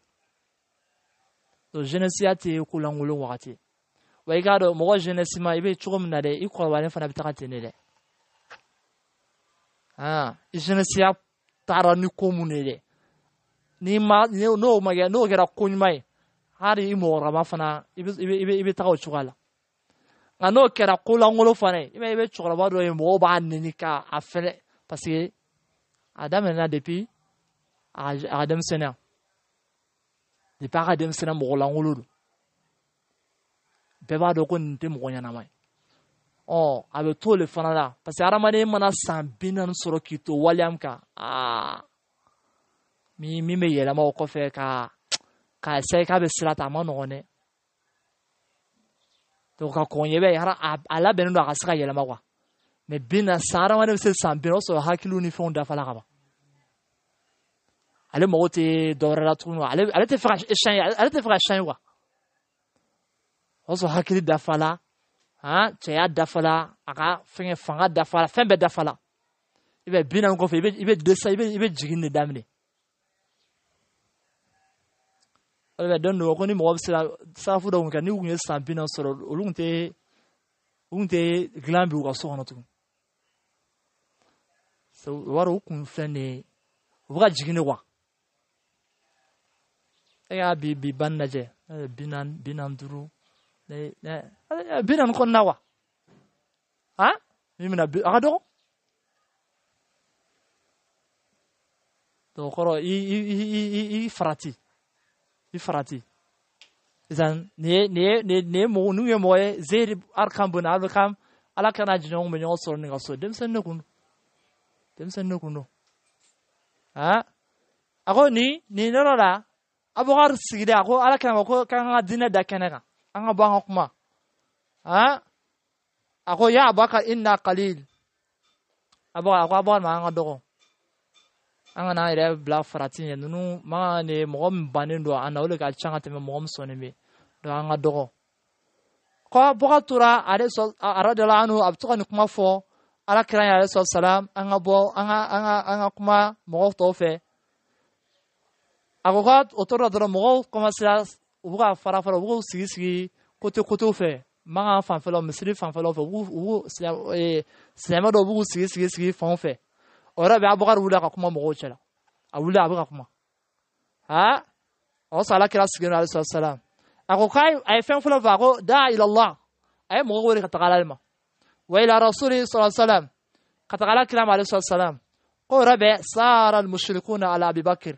so jeunessiya tɛ ye ko lankolon wagati wa i k'a dɔn mɔgɔ jeunesse ma i bɛ cogo min na dɛ i kɔrɔbalen fana bɛ taga ten de dɛ ah jeunessiya taara ni ko mun de dɛ n'i ma n'o ah, ma kɛ n'o kɛra ko ɲuman ye hali i mɔgɔkɔrɔba fana i bɛ i bɛ i bɛ taga o cogoya la nka n'o kɛra ko lankolon fana ye i bɛ i bɛ cɛkɔrɔba dɔ ye mɔgɔw b'a nɛni k'a fɛlɛ parce que a daminɛna depuis a a denmisɛnninya depi oh, a ka denmisɛnninya mɔgɔ lankolon don bɛɛ b'a dɔn ko nin tɛ mɔgɔ ɲɛnama ye ɔ a bɛ t'o le fana la parce que hadamaden e mana san bi naani sɔrɔ k'i to waleya min kan aa ah. min min bɛ yɛlɛma o kɔfɛ ka k'a ɛsɛye k'a bɛ sira ta a ma nɔgɔn dɛ donc ka kɔn ye bɛ yara a labɛnnen don a ka se ka yɛlɛma kuwa mɛ bi na san hadamaden bɛ se san bi na o sɔrɔ hakiliw ni fɛnw dafala ka ban ale mago tɛ la tuguni ale tɛ fɛ ka allez, ale tɛ fɛ ka dafala han cɛya dafala a ka fanga dafala fɛn dafala i bɛ bi naani kɔfɛ i bɛ i bɛ dɛsɛ i bɛ i bɛ jigin de daminɛ o de la don ko ni san bi naani sɔrɔ olu allez, tɛ u allez, tɛ so kɔnɔ tugun sabu o b'a ya bi bi ban lajɛ binan binan duuru bi naani kɔnɔna wa a min bɛna bi a ka dɔgɔ i i i i farati i farati sisan nin ye nin ye nin n'u ye mɔgɔ ye arkan bonna ala kan ala kana jɛɲɔgɔn bɛ ɲɔgɔn sɔrɔ nin so denmisɛnnin ne kun don denmisɛnnin ne kun don a a ko abogar sigide ako ala kana ko nga dina da kenega kan? kan anga bang kuma ha ako ya abaka inna qalil abo ako abo ma anga doko anga na ire bla ya nunu ma ne mo banin do ana ole ka changa teme mo sone me do anga doko ko boga tura are so la anu abtu ni kuma fo ala kira ya rasul salam anga bo anga anga anga kuma mo to fe agogaad otora dara mogow koma sidaas uga farafara ugu sigisigi kutu kutufe maga fanfelo misri fanfelofe ugu sinemado ugu sigisigigi fanfe orabe abogar wula ka kuma mogow jela awula abiga kuma ha oso ala kira sigino alayhi salatu salam ako kai ay fen fulo vago daa ila allah ay mogow wori kataqalalma wa ila rasuli sallallahu salam kataqala kiram alayhi salatu salam qorabe sara almushrikuna ala abi bakr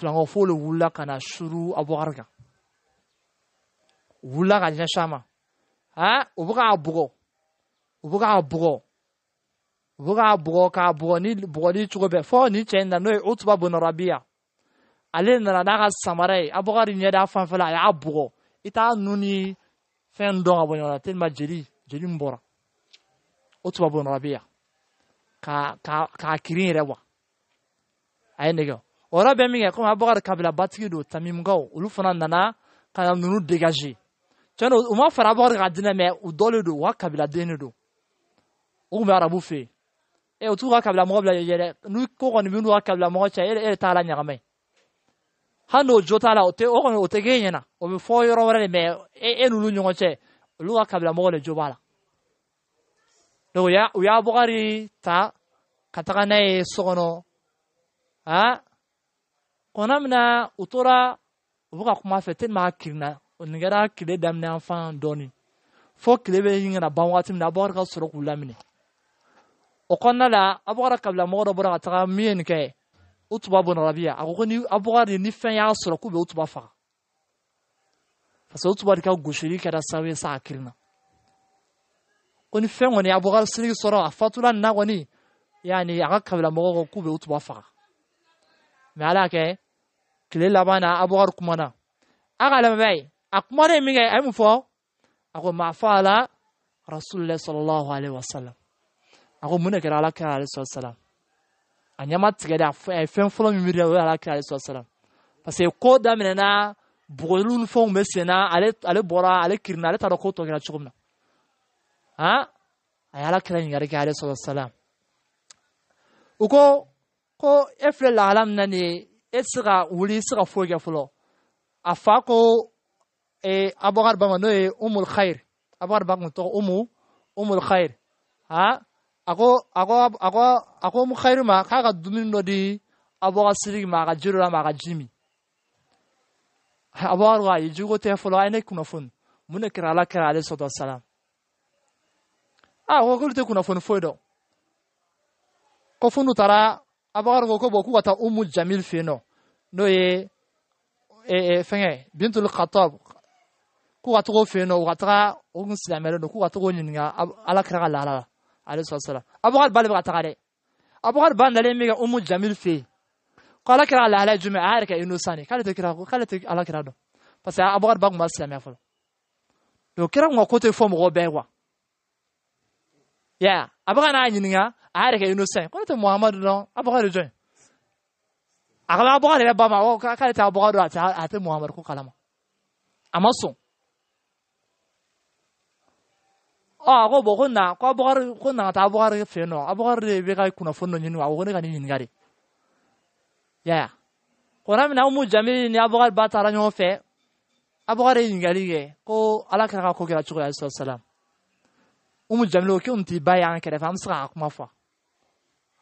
flango folo wula kana na suru abubakar kan u wulila ka ɲɛsin a ma a u abugo k'a bugɔ u bɛ k'a bugɔ u k'a bugɔ k'a bugɔ ni bugɔli cogo bɛɛ fɔ nin cɛ in na n'o ye utuba ale nana n'a ka samara ye nya da fan fala y'a abugo ita nuni fen do fɛn dɔn ka bɔ ɲɔgɔn na tellement jeli jeli min bɔra utuba bonarabiya k'a k'a k'a kirin rewa wa a ora bɛ min kɛ komi abubakar kabila batigi don tamimkaw olu fana nana ka na ninnu degaze tiɲɛ don u ma fara abubakar ka dinɛ mɛ u dɔlen don u ka kabila den de don u tun bɛ arabu fɛ yen e u t'u ka kabila mɔgɔ bila yɛlɛ dɛ n'u ko kɔni min n'u ka kabila mɔgɔ cɛ e e t'a la ɲagami hali n'o jo t'a la o tɛ o kɔni o tɛ k'e ɲɛna o bɛ fɔ yɔrɔ wɛrɛ de mɛ e e n'olu ɲɔgɔn cɛ olu ka kabila mɔgɔ de jo b'a la donc u y'a u y'a bɔgɔri ta ka taga n'a ye so kɔnɔ ah ona mina u tora u bɛ ka kuma fɛ tellement a kirinna nin kɛra daminɛ an fan dɔɔni fo tile bɛ ɲin ban waati min abubakar ka sɔrɔ k'u laminɛ o kɔnɔna la abubakar kabila mɔgɔ dɔ bɔra ka taga min ye nin kɛ utuba bɔn rabiya a ko ko ni abubakar ni fɛn y'a sɔrɔ k'u bɛ utuba faga parce que utuba de ka gosili kɛra sababu ye sa a kirinna ko ni fɛn kɔni abubakar sidiki sɔrɔ a fatula nin kɔni yaani a ka kabila mɔgɔw ko k'u bɛ utuba faga ala kɛ kile laban na abubakar kumana a ka lamɛnbaa ye a kumana ye min kɛ a ye mun fɔ a ko maa fɔ a la rasulillah sallallahu alaihi wa sallam a ko mun de kɛra ala kira alayhi salatu salam a ɲɛma tigɛ de a fɛn fɔlɔ min miiri o ye ala kira alayhi salatu salam parce que ko daminɛna bugɔliw ni fɛnw bɛ sen ale ale bɔra ale kirinna ale t'a ko tɔ kɛra cogo min na han a ye ala kira ɲininkali kɛ alayhi salatu salam u ko ko efle la alam nani etsra wuli sra foga fulo afako e abogar bama no e umul khair abogar bama to umu umul khair ha ako ako ako ako mu khair ma kaga dumin no di abogar sirig ma ga jirura ma ga jimi abogar wa yugo te fulo ene kuna fun mune kira ala kira alayhi salatu wassalam a e ko kulte kuna fun foido ko funu tara a b'a ko bɔn k'u ka taa jamil fɛ yen nɔ n'o ye fɛngɛ bintul khatab k'u ka togo fɛ yen nɔ u ka taga k'u ka togo ɲininka ala kira ka lahala la ale sɔn sara abubakar ba de bɛ ka taga dɛ jamil fɛ yen ko ala kira e ka lahala ye jumɛn a yɛrɛ kira k'ale tɛ ala kira dɔn parce que abubakar ba tun b'a silamɛya fɔlɔ kira kun ko tɛ fɔ mɔgɔw bɛɛ ye ya a bɛ عارك innocent قلت محمد نو ابو غادي جوين اغلى ابو غادي بابا او كانت ابو غادي ات muhammad ko kalama amaso o ago bo na ko abogar na ta abogar no abogar re be kai kuna fonno nyinu awo ne kani ngari ya ya kona mina mu jami ni abogar ba tara nyo fe abogar re ngari ge ko ala ka ko gira chukula sallallahu alaihi wasallam umu jami lo ke unti ba ya an kere fam sra kuma fa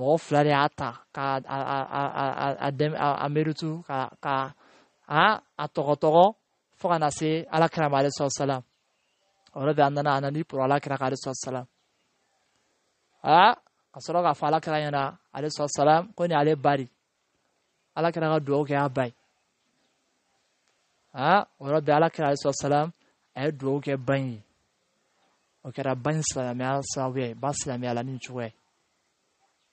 mɔgɔ fila de ta ka a a a a a a ka ka a a tɔgɔtɔgɔ na salam de bɛ a nana a la alakira ka ale sɔrɔ salam a ka sɔrɔ k'a fɔ alakira ɲɛna ale salam alakira a a alakira ale sɔrɔ a la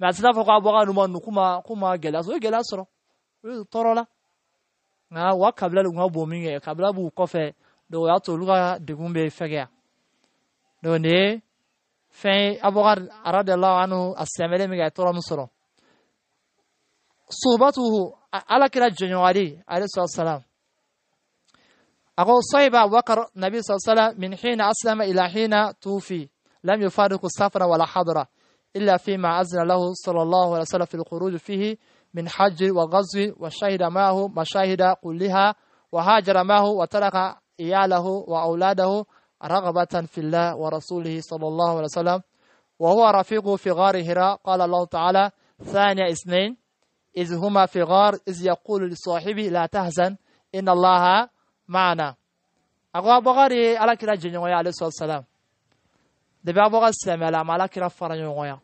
matsina fo ka bwaga numa nu kuma kuma gelas o gelas ro tɔɔrɔ la nka wa kabila le kun ka bon min kɛ kabila b'u kɔfɛ donc o y'a to olu ka degun bɛ fɛgɛya donc nin ye fɛn ye abubakar aradalawo anu a sɛmɛlen min kɛ a ye tɔɔrɔ min sɔrɔ sohbatuhu ala kɛra jɔnɲɔgɔnde ale sɔrɔ salam a ko sahiba abubakar nabi sɔrɔ salam min hina aslama ila hina tufi lam yufariku safara wala hadara إلا فيما أذن له صلى الله عليه وسلم في الخروج فيه من حج وغزو وشهد معه مشاهد كلها وهاجر معه وترك إياله وأولاده رغبة في الله ورسوله صلى الله عليه وسلم وهو رفيق في غار هراء قال الله تعالى ثاني اثنين إذ هما في غار إذ يقول لصاحبه لا تهزن إن الله معنا أقوى بغاري على كلا جنوية عليه الصلاة والسلام دبي أبغى السلام على كلا فرنوية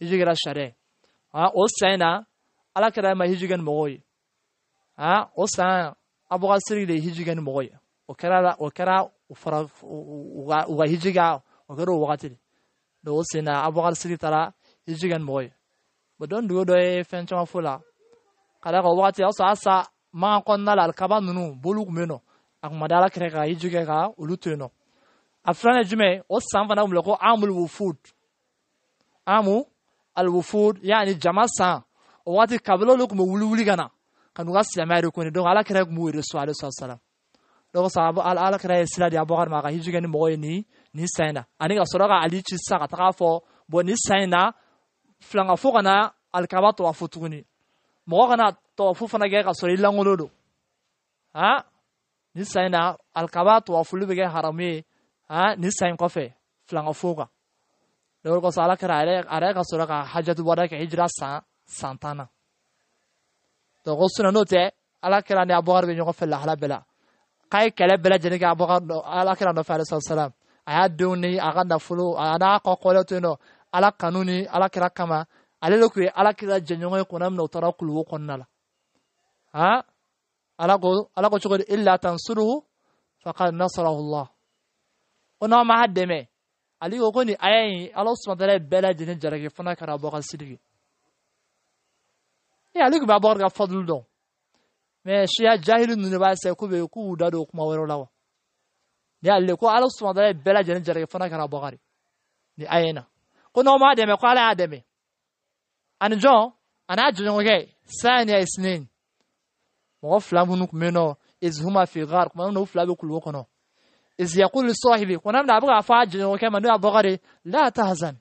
hijigira share osaina ma hijigan mogoy osana abuga de hijigan mogoy o fara o ga hijiga okara wakatili do osina abuga tara hijigan mogoy bodon don do fencama fula kada ko wakati oso asa maga konnala alkaba nunu bolugumeno akumada kere ga hijiga ka ulutuno afrana jume osan fana kumle mloko amul food amu alwufuud yani jamasa oo waati kablo luqma wuliwuligana kanuga isticmaari kuni dhogo alakira kuma wiri rasul alayhi salatu wasalam dhogo sababo al alakira siladi aboqar maqa hijigani moqoy ni ni sayna aniga soroqa alichi saqa taqafo bo ni sayna flanga fuqana alkaba to afutuni moqana to afufana ge qasori langolodo ha ni sayna alkaba to afulubi ge harami ha ni sayn qofe flanga fuqa Luego sale que arega sura ka hajatu wada ka hijra sa santana. To gosuna note ala kala ne abugar bin yoqo fil ahla bila. Qay kala bila jeniga abugar ala kala no faris sallam. Aya duni aganda fulu ana qoqolo tuno ala kanuni ala kala kama ala lokri ala kala jenyoqo kunam no tara kulwo qonnala. Ha? ala go ala go illa tansuruhu faqad nasarahu Allah. Ona ma haddeme. aligii ogoni ayay alla subxana taala bɛɛ lajɛlen jaragi fana kɛra bɔgɔsidigi ee aligi baa bɔgɔ ka fadulu dɔn mɛ siya jahili ninnu b'a sɛ k'u bɛ k'u da don kuma wɛrɛw la wa ni ale ko ala subxana taala bɛɛ lajɛlen jaragi fana kɛra bɔgɔri ni ayay na ko n'aw m'a dɛmɛ ko ala y'a ani jɔn a n'a jɔnɲɔgɔnkɛ saniya isnin mɔgɔ fila minnu tun bɛ yen nɔ izhuma fi ghar kuma n'o fila bɛ kuluwo kɔnɔ إذ يقول لصاحبه ونم نبغى فاج وكما نو بغر لا تهزن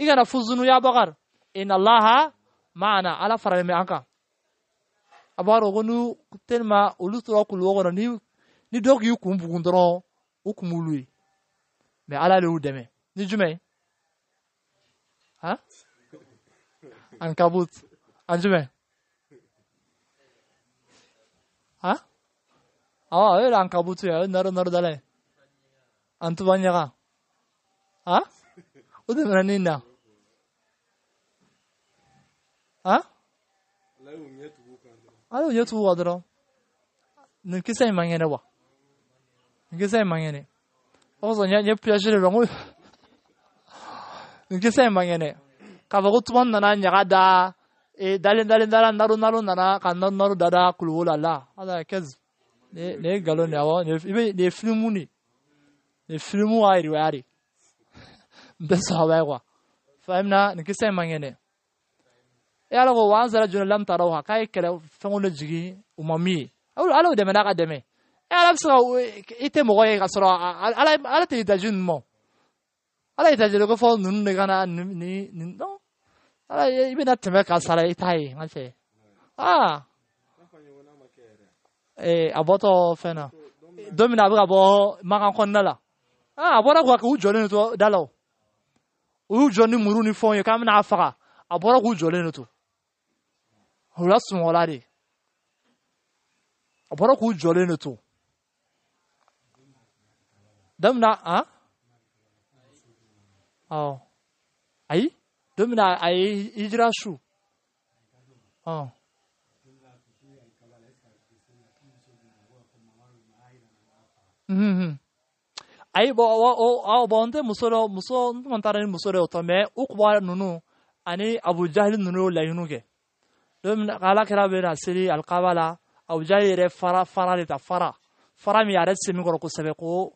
إذا نفزن يا بغر إن الله معنا على فرمي أنك أبارو غنو تلما ولوث راكل وغنا نيو ندوغ يكم بغندرون وكم ولوي ما على لو دمي نجمي ها أنكبوت أنجمي awa wewe ankabutu ya naro naro dale antu banyaga ha ude mna nina ha alo yetu wadro nkisa imangene wa nkisa imangene ozo nya nya pyashire rongo nkisa imangene kaba gutwan nana nyaga da e dalin dalin dalan naru naru nana kan naru dada kulwala ala kazb ne ne galo ne awo ne ibe ne filimu ni ne filimu ayiri wari mbesa hawa kwa fahamna nikisema mangene yala ko wanzara juna lam tarawha kai kala fangona jigi umami aw ala de mana qadame yala bsa ite mo goye kasro ala ala te tajun mo ala itajun ko fo nun ne kana ni ni no ala ibina teme kasara itai ngache ah a bɔtɔ fɛn na don min na a bɛ ka bɔ makan kɔnɔna la a ah, bɔra k'u k'u jɔlen to da la o u y'u jɔ ni muru ni fɛnw ye k'an bɛna a faga a bɔra k'u jɔlen to o la sunɔgɔla de a bɔra k'u jɔlen to don min na han ah? awɔ ayi don min na a ye hijira su ɔn. うんうん。Ai mm-hmm. bo o o bonte musoro muso montare musoro to me ukwa nunu ani Abu Jahl nunu la yunuke. Dum kala kira be asiri al qawala Abu Jahl re fara fara le ta fara. Fara mi are se mi ko ko sebe ko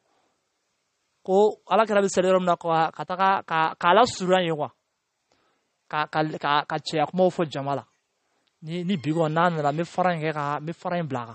ko ala kira be sele rom na ko kataka ka kala suran yewa. Ka ka ka ka che akmo fo jamala. Ni ni bigo nan la me fara nge ka me fara en blaga.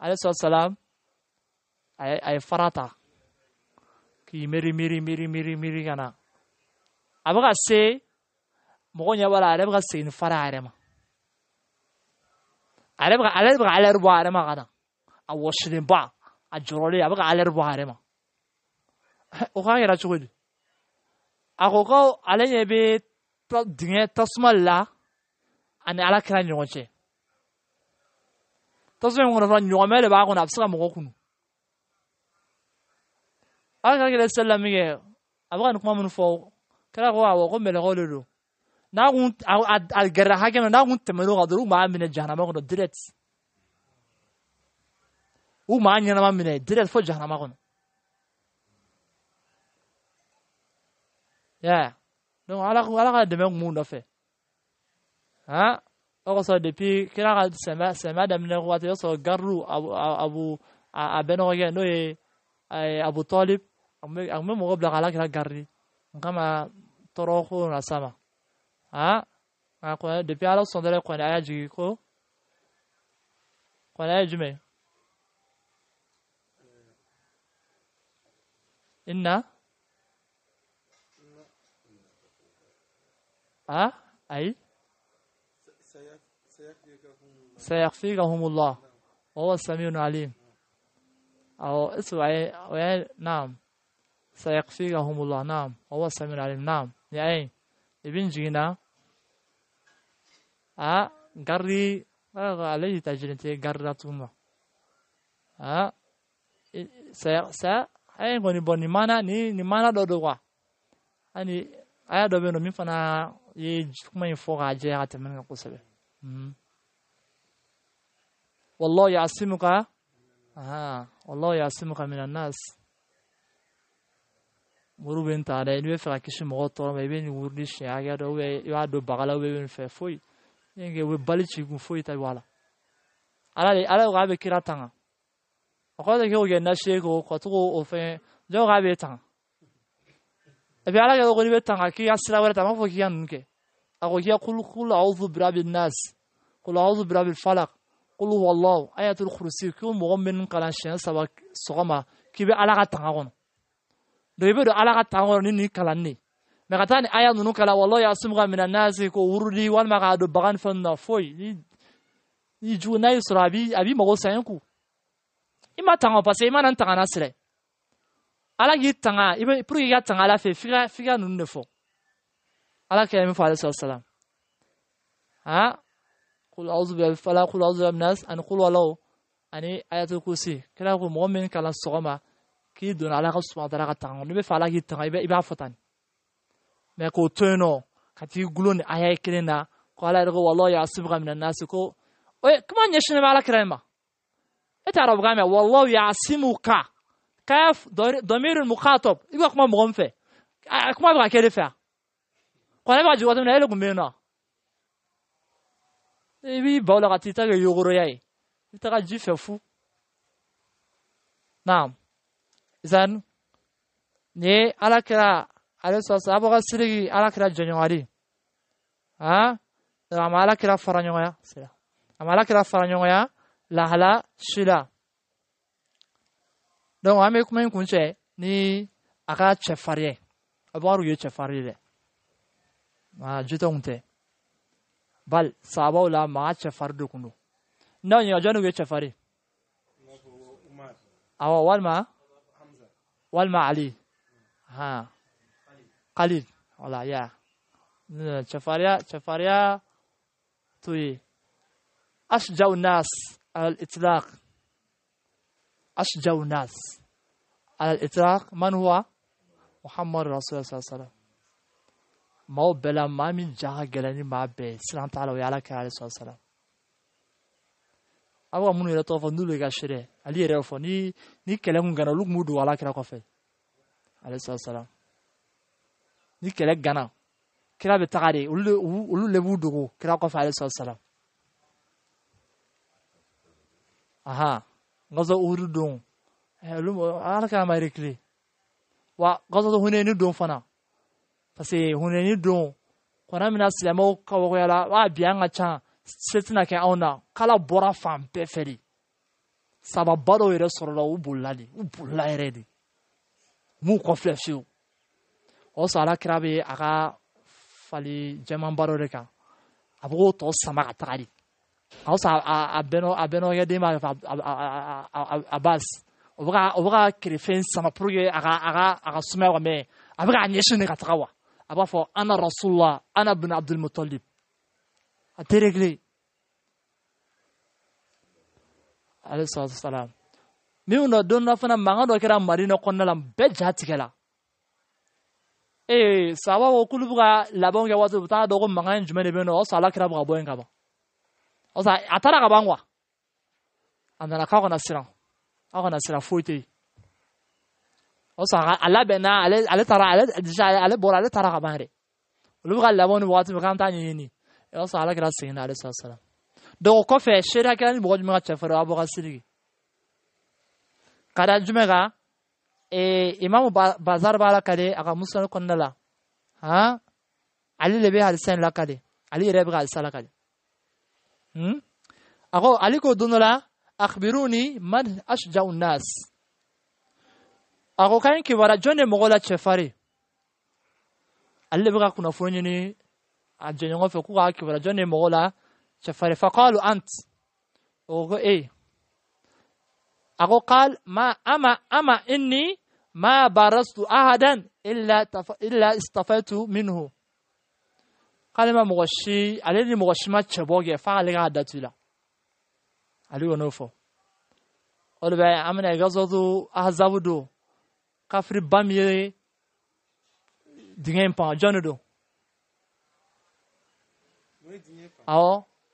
عليه الصلاة والسلام أي أي فراتا كي ميري ميري ميري ميري ميري كنا أبغى سي مكون يا ولا أبغى سي نفرا عرما أبغى أبغى على ربع عرما غدا أوشلين با أجرولي أبغى على ربع عرما أخاك رجول أخوكو على يبي تصمال لا أنا على كلا نيوانشي Entonces on va nyɔgɔmɛ de b'a kɔnɔ a bɛ se ka mɔgɔ kunu ala ka kɛlɛ sɛlɛ min kɛ a bɛ ka nin kuma minnu fɔ kɛra ko awɔ ko mɛlɛkɛw de don n'a kun a gɛrɛra hakɛ min n'a kun tɛmɛn'o kan dɔrɔn u b'a minɛ jahanama kɔnɔ direct u maa ɲɛnama minɛ direct fo jahanama kɔnɔ ya donc ala ka dɛmɛ kun b'u nɔfɛ han Or so depi, sema damine wate yo so garru abou, abou, abou tolip, akme mwok blak alak la garri. Mkama toloko mwa sama. Ha? Depi alak sondere kwenye aya jiriko? Kwenye aya jime? Inna? Ha? Ayi? سيغفرهم الله وهو السميع العليم أو اسمع نعم سيغفرهم الله نعم وهو السميع العليم نعم يعني ابن جينا ها قري عليه تجربتي قررتهم ها سيغ سيغ ayi والله يعصمك ها آه، والله يعصمك من الناس مرو بنت على انو فراكش مغطر ما بين ورديش يا غير او يعد بغلا وين في فوي ينجي وبالتشي فوي تاي والا على لي على غابي كراتان وقال لك هو جنا شيخ وقطو وفي جو غابي تان ابي على غير غني بتان كي اسرا ورتا ما فوكيان نكي اقول يا كل كل اعوذ برب الناس قل اعوذ برب الفلق قل هو الله آيات الكرسي كم مؤمن قال شيئا سبا سغما كي بي علاقة تنغون ريب دو علاقة تنغون ني كلاني ما قتاني آيات نو كلا والله يسمغ من الناس كو وردي وان ما قادو بغان فن فوي ني جو ناي سرا بي ابي مغو سينكو إما تنغو بس إما نان تنغانا سرى ألا جيت تنغا إما بروي يات تنغا لا في فيغا فيغا نون نفو ألا كي أمي فعلي صلى الله عليه وسلم ها قل أعوذ بالله فلا قل أعوذ برب الناس أن قل ولو أني يعني آية الكرسي كلا قل مؤمن كلا صغما كي دون على غصب ما درجة تانغ نبي فلا كي تانغ يبقى يبقى فتان ما كو تينو كتير يقولون آية كلنا قال يرغو والله يا صبغة من الناس كو أي كمان يشن على كريمة اي تعرف غامي والله يا سيموكا كاف ضمير المخاطب يبقى كمان مغنفة كمان بقى كيرفع قال يبقى جواتنا هيلو قمينا i b'i baw la ka t'i ta kɛ fɛ fu naam zan nin ye ala kira ale sɔsɔ abaga siriki ala kira jɔnɲɔgɔnri a a ma ala lahala si la donc kuma in eh? ni a ka cɛfarin ye abaga ye cɛfarin بل صابوا لا ما چفر دكنو نو يا جنو چفري او والما والما علي ها قليل ولا يا چفريا چفريا توي أشجع الناس على الإطلاق أشجع الناس على الإطلاق من هو محمد رسول الله صلى الله عليه وسلم ماو بلا ما من جاها جلاني ما بي سلام تعالى ويا لك عليه الصلاة والسلام أبو أمونو يلا توفى نولي غاشرة علي يرى ني ني كلام غانا لوك مودو على كرا قفل عليه الصلاة والسلام ني كلام غانا كرا بتغاري ولو ولو لبو دو كرا قفل عليه الصلاة والسلام أها غزا أورو دون إيه، على كرا ما يركلي هنا ندون فنا paseke hunɛni don kɔnɔ min na silamɛw kabakoyala waa bi an ka ca se tɛna kɛ anw na kala bɔra fan bɛɛ fɛ de sababa dɔw yɛrɛ sɔrɔla u bolila de u bolila yɛrɛ de m'u kɔfilɛ fiyewu o sɔ ala kira bɛ a ka fali jɛmanba dɔ de kan a bɛ k'o tɔ sama ka taga de a sɔ a bɛnɔ a bɛnɔkɛ den b'a fɛ a a b'a o bɛ ka o bɛ ka kerefɛn sama puruke a ka a ka a ka sumaya wa mɛ a bɛ k'a ɲɛsin de ka taga wa ابا فو انا رسول الله انا ابن عبد المطلب ادي رجلي عليه الصلاه والسلام miu na don dɔ fana mankan dɔ kɛra mali nɔ kɔnɔna la bɛɛ ja tigɛla ee saba ko k'olu bɛ ka labɛnw kɛ waati u t'a dɔn ko mankan jumɛn de bɛ yen nɔ o sɔ ala kira bɛ ka bɔ yen ka ban o sɔ a taara ka ban kuwa a nana k'aw kana siran aw kana siran foyi tɛ yen وصاغ على بنا على على ترى على دجا على بور على ترى غماري ولو قال لون وات مقام تاني يني وصاغ على راسين عليه الصلاه والسلام دو كوفي الشركه كان بوج ما تشفر ابو غسلي قرا جمعه إيه امام بازار بالا كده اغا مسلم كنلا ها علي اللي بيها لسان لا علي ريب غال سلا كده هم اغو عليكو دونلا اخبروني من اشجع الناس ako kain kiwara jone mogola chefari alibuka kuna funyi ni ajenye ngofe kuka kiwara jone mogola chefari fakalu ant ogo e ako kal ma ama ama inni ma barastu ahadan illa taf, illa istafaitu minhu kalima mogoshi alini mogoshi ma cheboge fakalika adatula aliwo nofo olbe amina gazodu ahzabudu kafri ba min ye dingɛ in pan jɔn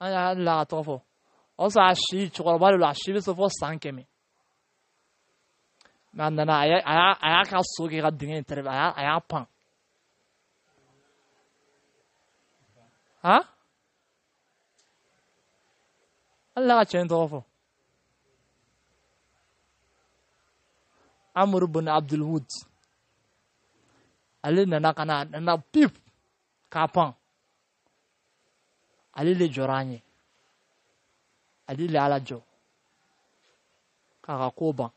an y'a la a tɔgɔ o sa a si cɛkɔrɔba de don a si bɛ se fɔ san kɛmɛ nka a nana a y'a ka so kɛ ga dingen tere aya aya pa a y'a pan han ka cɛ in tɔgɔ amr ibn Abdul abdulwood ali na ka na pip kapan ali le joranye ali le ala jɔ k'a ka ali ban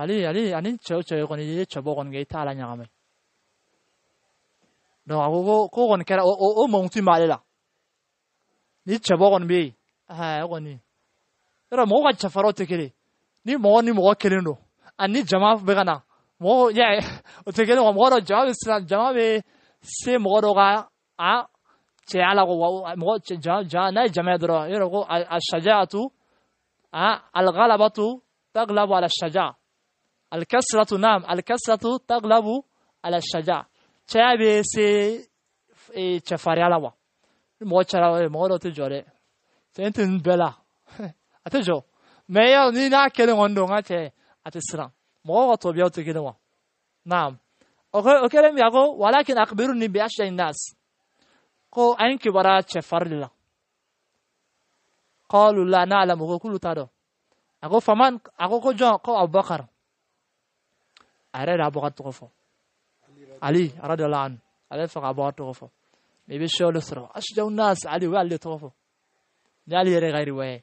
ale ale ani cɛ cɛ kɔni ye cɛbɔ kon ge tala nya la no ago a ko ko ko kɔni kɛra o o mɔmuso b'ale la ni cɛbɔ kon bi ha ɛɛ o kɔni yɔrɔ mɔgɔw ka cɛfaraw ni mo ni mo kelen don ani jama bɛ ka na y'a ye o tɛ kelen wa mɔgɔ dɔ jama bɛ jama be se mo ro ga a che ala go mo mɔgɔ jama jama n'a jama dro dɔrɔn yɔrɔ ko a saja a al ghalabatu taglabu ala shaja al kasratu nam al kasratu taglabu ala shaja che be se e che fare ala wa mo mɔgɔ dɔ tɛ jɔ dɛ cɛ in tɛ nin bɛɛ 没有你那给的温度啊切啊这是啦，莫我做表这个的哇，那 أوكي أوكي لم يقول ولكن أخبرني بأشياء الناس قو أنك برا تشفر لله قالوا لا نعلم هو كل تارو أقول فمن أقول كو جون قو أبو بكر أريد أبو بكر تغفو علي رضي الله عنه علي فق أبو بكر تغفو ميبي شو لسرو أشجع الناس علي وعلي تغفو نعلي غير وعي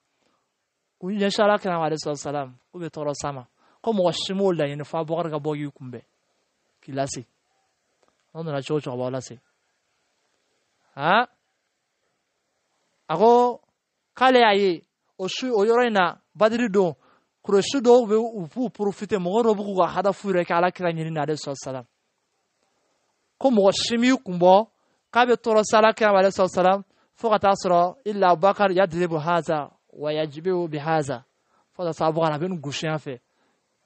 u ɲɛsala kiram alayhi salatu salam k'u bɛ tɔɔrɔ s'a ma ko mɔgɔ si m'o laɲini f'a bɔgɔri ka bɔ k'i kunbɛn k'i lase n'o nana cogo o cogo a b'aw lase han a ko k'ale y'a ye o su o yɔrɔ in na badiri don kurusi dɔw bɛ u b'u porofite mɔgɔ dɔw bɛ ka hadafu yɛrɛ kɛ ala kira ɲini na ale sɔrɔ salam ko mɔgɔ si m'i kun k'a bɛ tɔɔrɔ sa kira ma ale sɔrɔ salam fo ka taa sɔrɔ ila abubakar yadribu haza ويجبه بهذا فدا صعب غرا بين غوشين في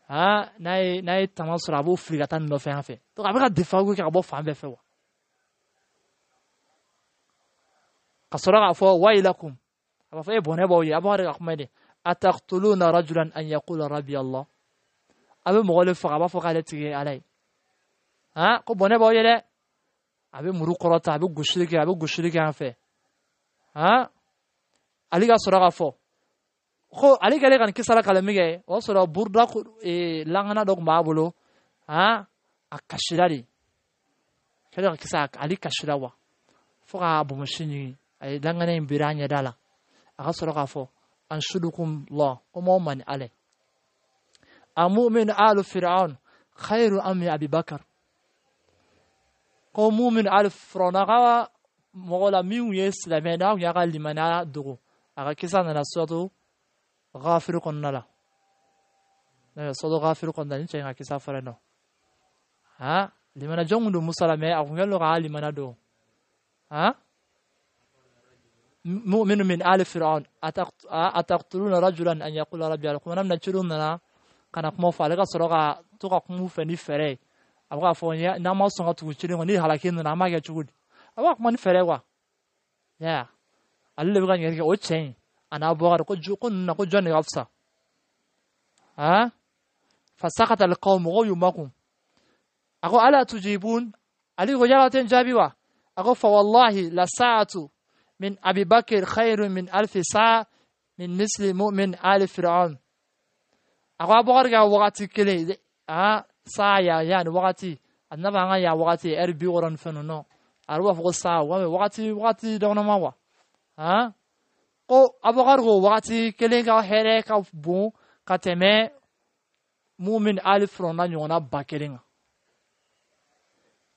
ها ناي ناي تماس رابو فريغتان نو في في تو طيب، غبا دفاعو كي غبا فام بفوا قصرا عفوا ويلكم غبا في بونه يا ابو هر إيه احمد اتقتلون رجلا ان يقول ربي الله ابي مغول فغبا فقالت علي ها كو بونه بوي له ابي مرو قرات ابي غوشين كي ابي غوشين كي ها aligaa sorogafo ko aligale kan kisala kalamige wo soro burda langana dog mabulo ha akashirari kada kan kisa ali kashirawa fo ka bu mushini ay langana imbiranya dala aka sorogafo an shudukum la kuma man ale amumin alu fir'aun khairu ami abubakar ko mumin alu fir'aun aka mogola miu ye silamɛ y'a ka limaniya dogo aga kisa nana sodu gafiru konnala nana sodu gafiru konnala ni cenga kisa fareno ha limana jongudu musala me akungelo ga لمن دو ها مؤمن من آل فرعون أتقتلون رجلا أن يقول ربي لكم نم نشرون لنا كان أقوم فالغا سرغا توقع أقوم فني فري أبغا فوني نما سنغا تقول وني هلاكين نما يجود أبغا قمو فري وا yeah. اللي alle bugan yake ochen ana bogar ko جو na ko jon yafsa ها فسقط القوم غوي ماكم أقول ألا تجيبون علي غجالة جابوا أقول فوالله لساعة من أبي بكر خير من ألف ساعة من مثل مؤمن آل فرعون أقول أبو غرقا وقت كلي ها ساعة يعني وغاتي النبع يا وغاتي أربي ورن فنو أروف غصة وغاتي وغاتي دون ماوا ha ko abogargo wagati kelen ka hɛrɛ ka bon ka tɛmɛ mumin ali furɔna ɲɔgɔnna ba kelen kan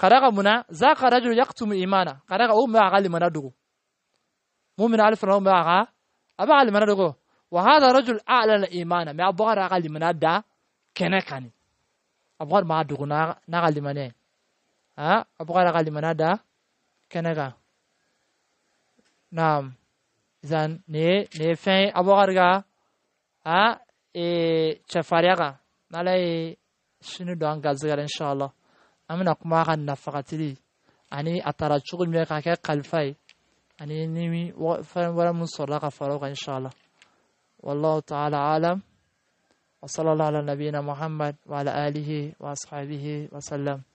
ka da ka munna za ka rajulu yaktumu imana ka da ka o kun bɛ a ka limana dogo mumin ali furɔna kun bɛ a ka a bɛ a ka limana dogo wa hada rajul a'lana imana mɛ abogara a ka limana da kɛnɛ kan ni abogar ma dogo n'a ka limanɛ ha abogara a ka limana da kɛnɛ kan نعم اذا ني ني فين أبو غرقا ها إيه تفاريقا مالاي شنو دوان غازغر إن شاء الله أمنا كما غن نفقتلي أني أترى شغل ميقا كي قلفاي أني نمي وفن ورا من لغا فروغا إن شاء الله والله تعالى عالم وصلى الله على نبينا محمد وعلى آله وأصحابه وسلم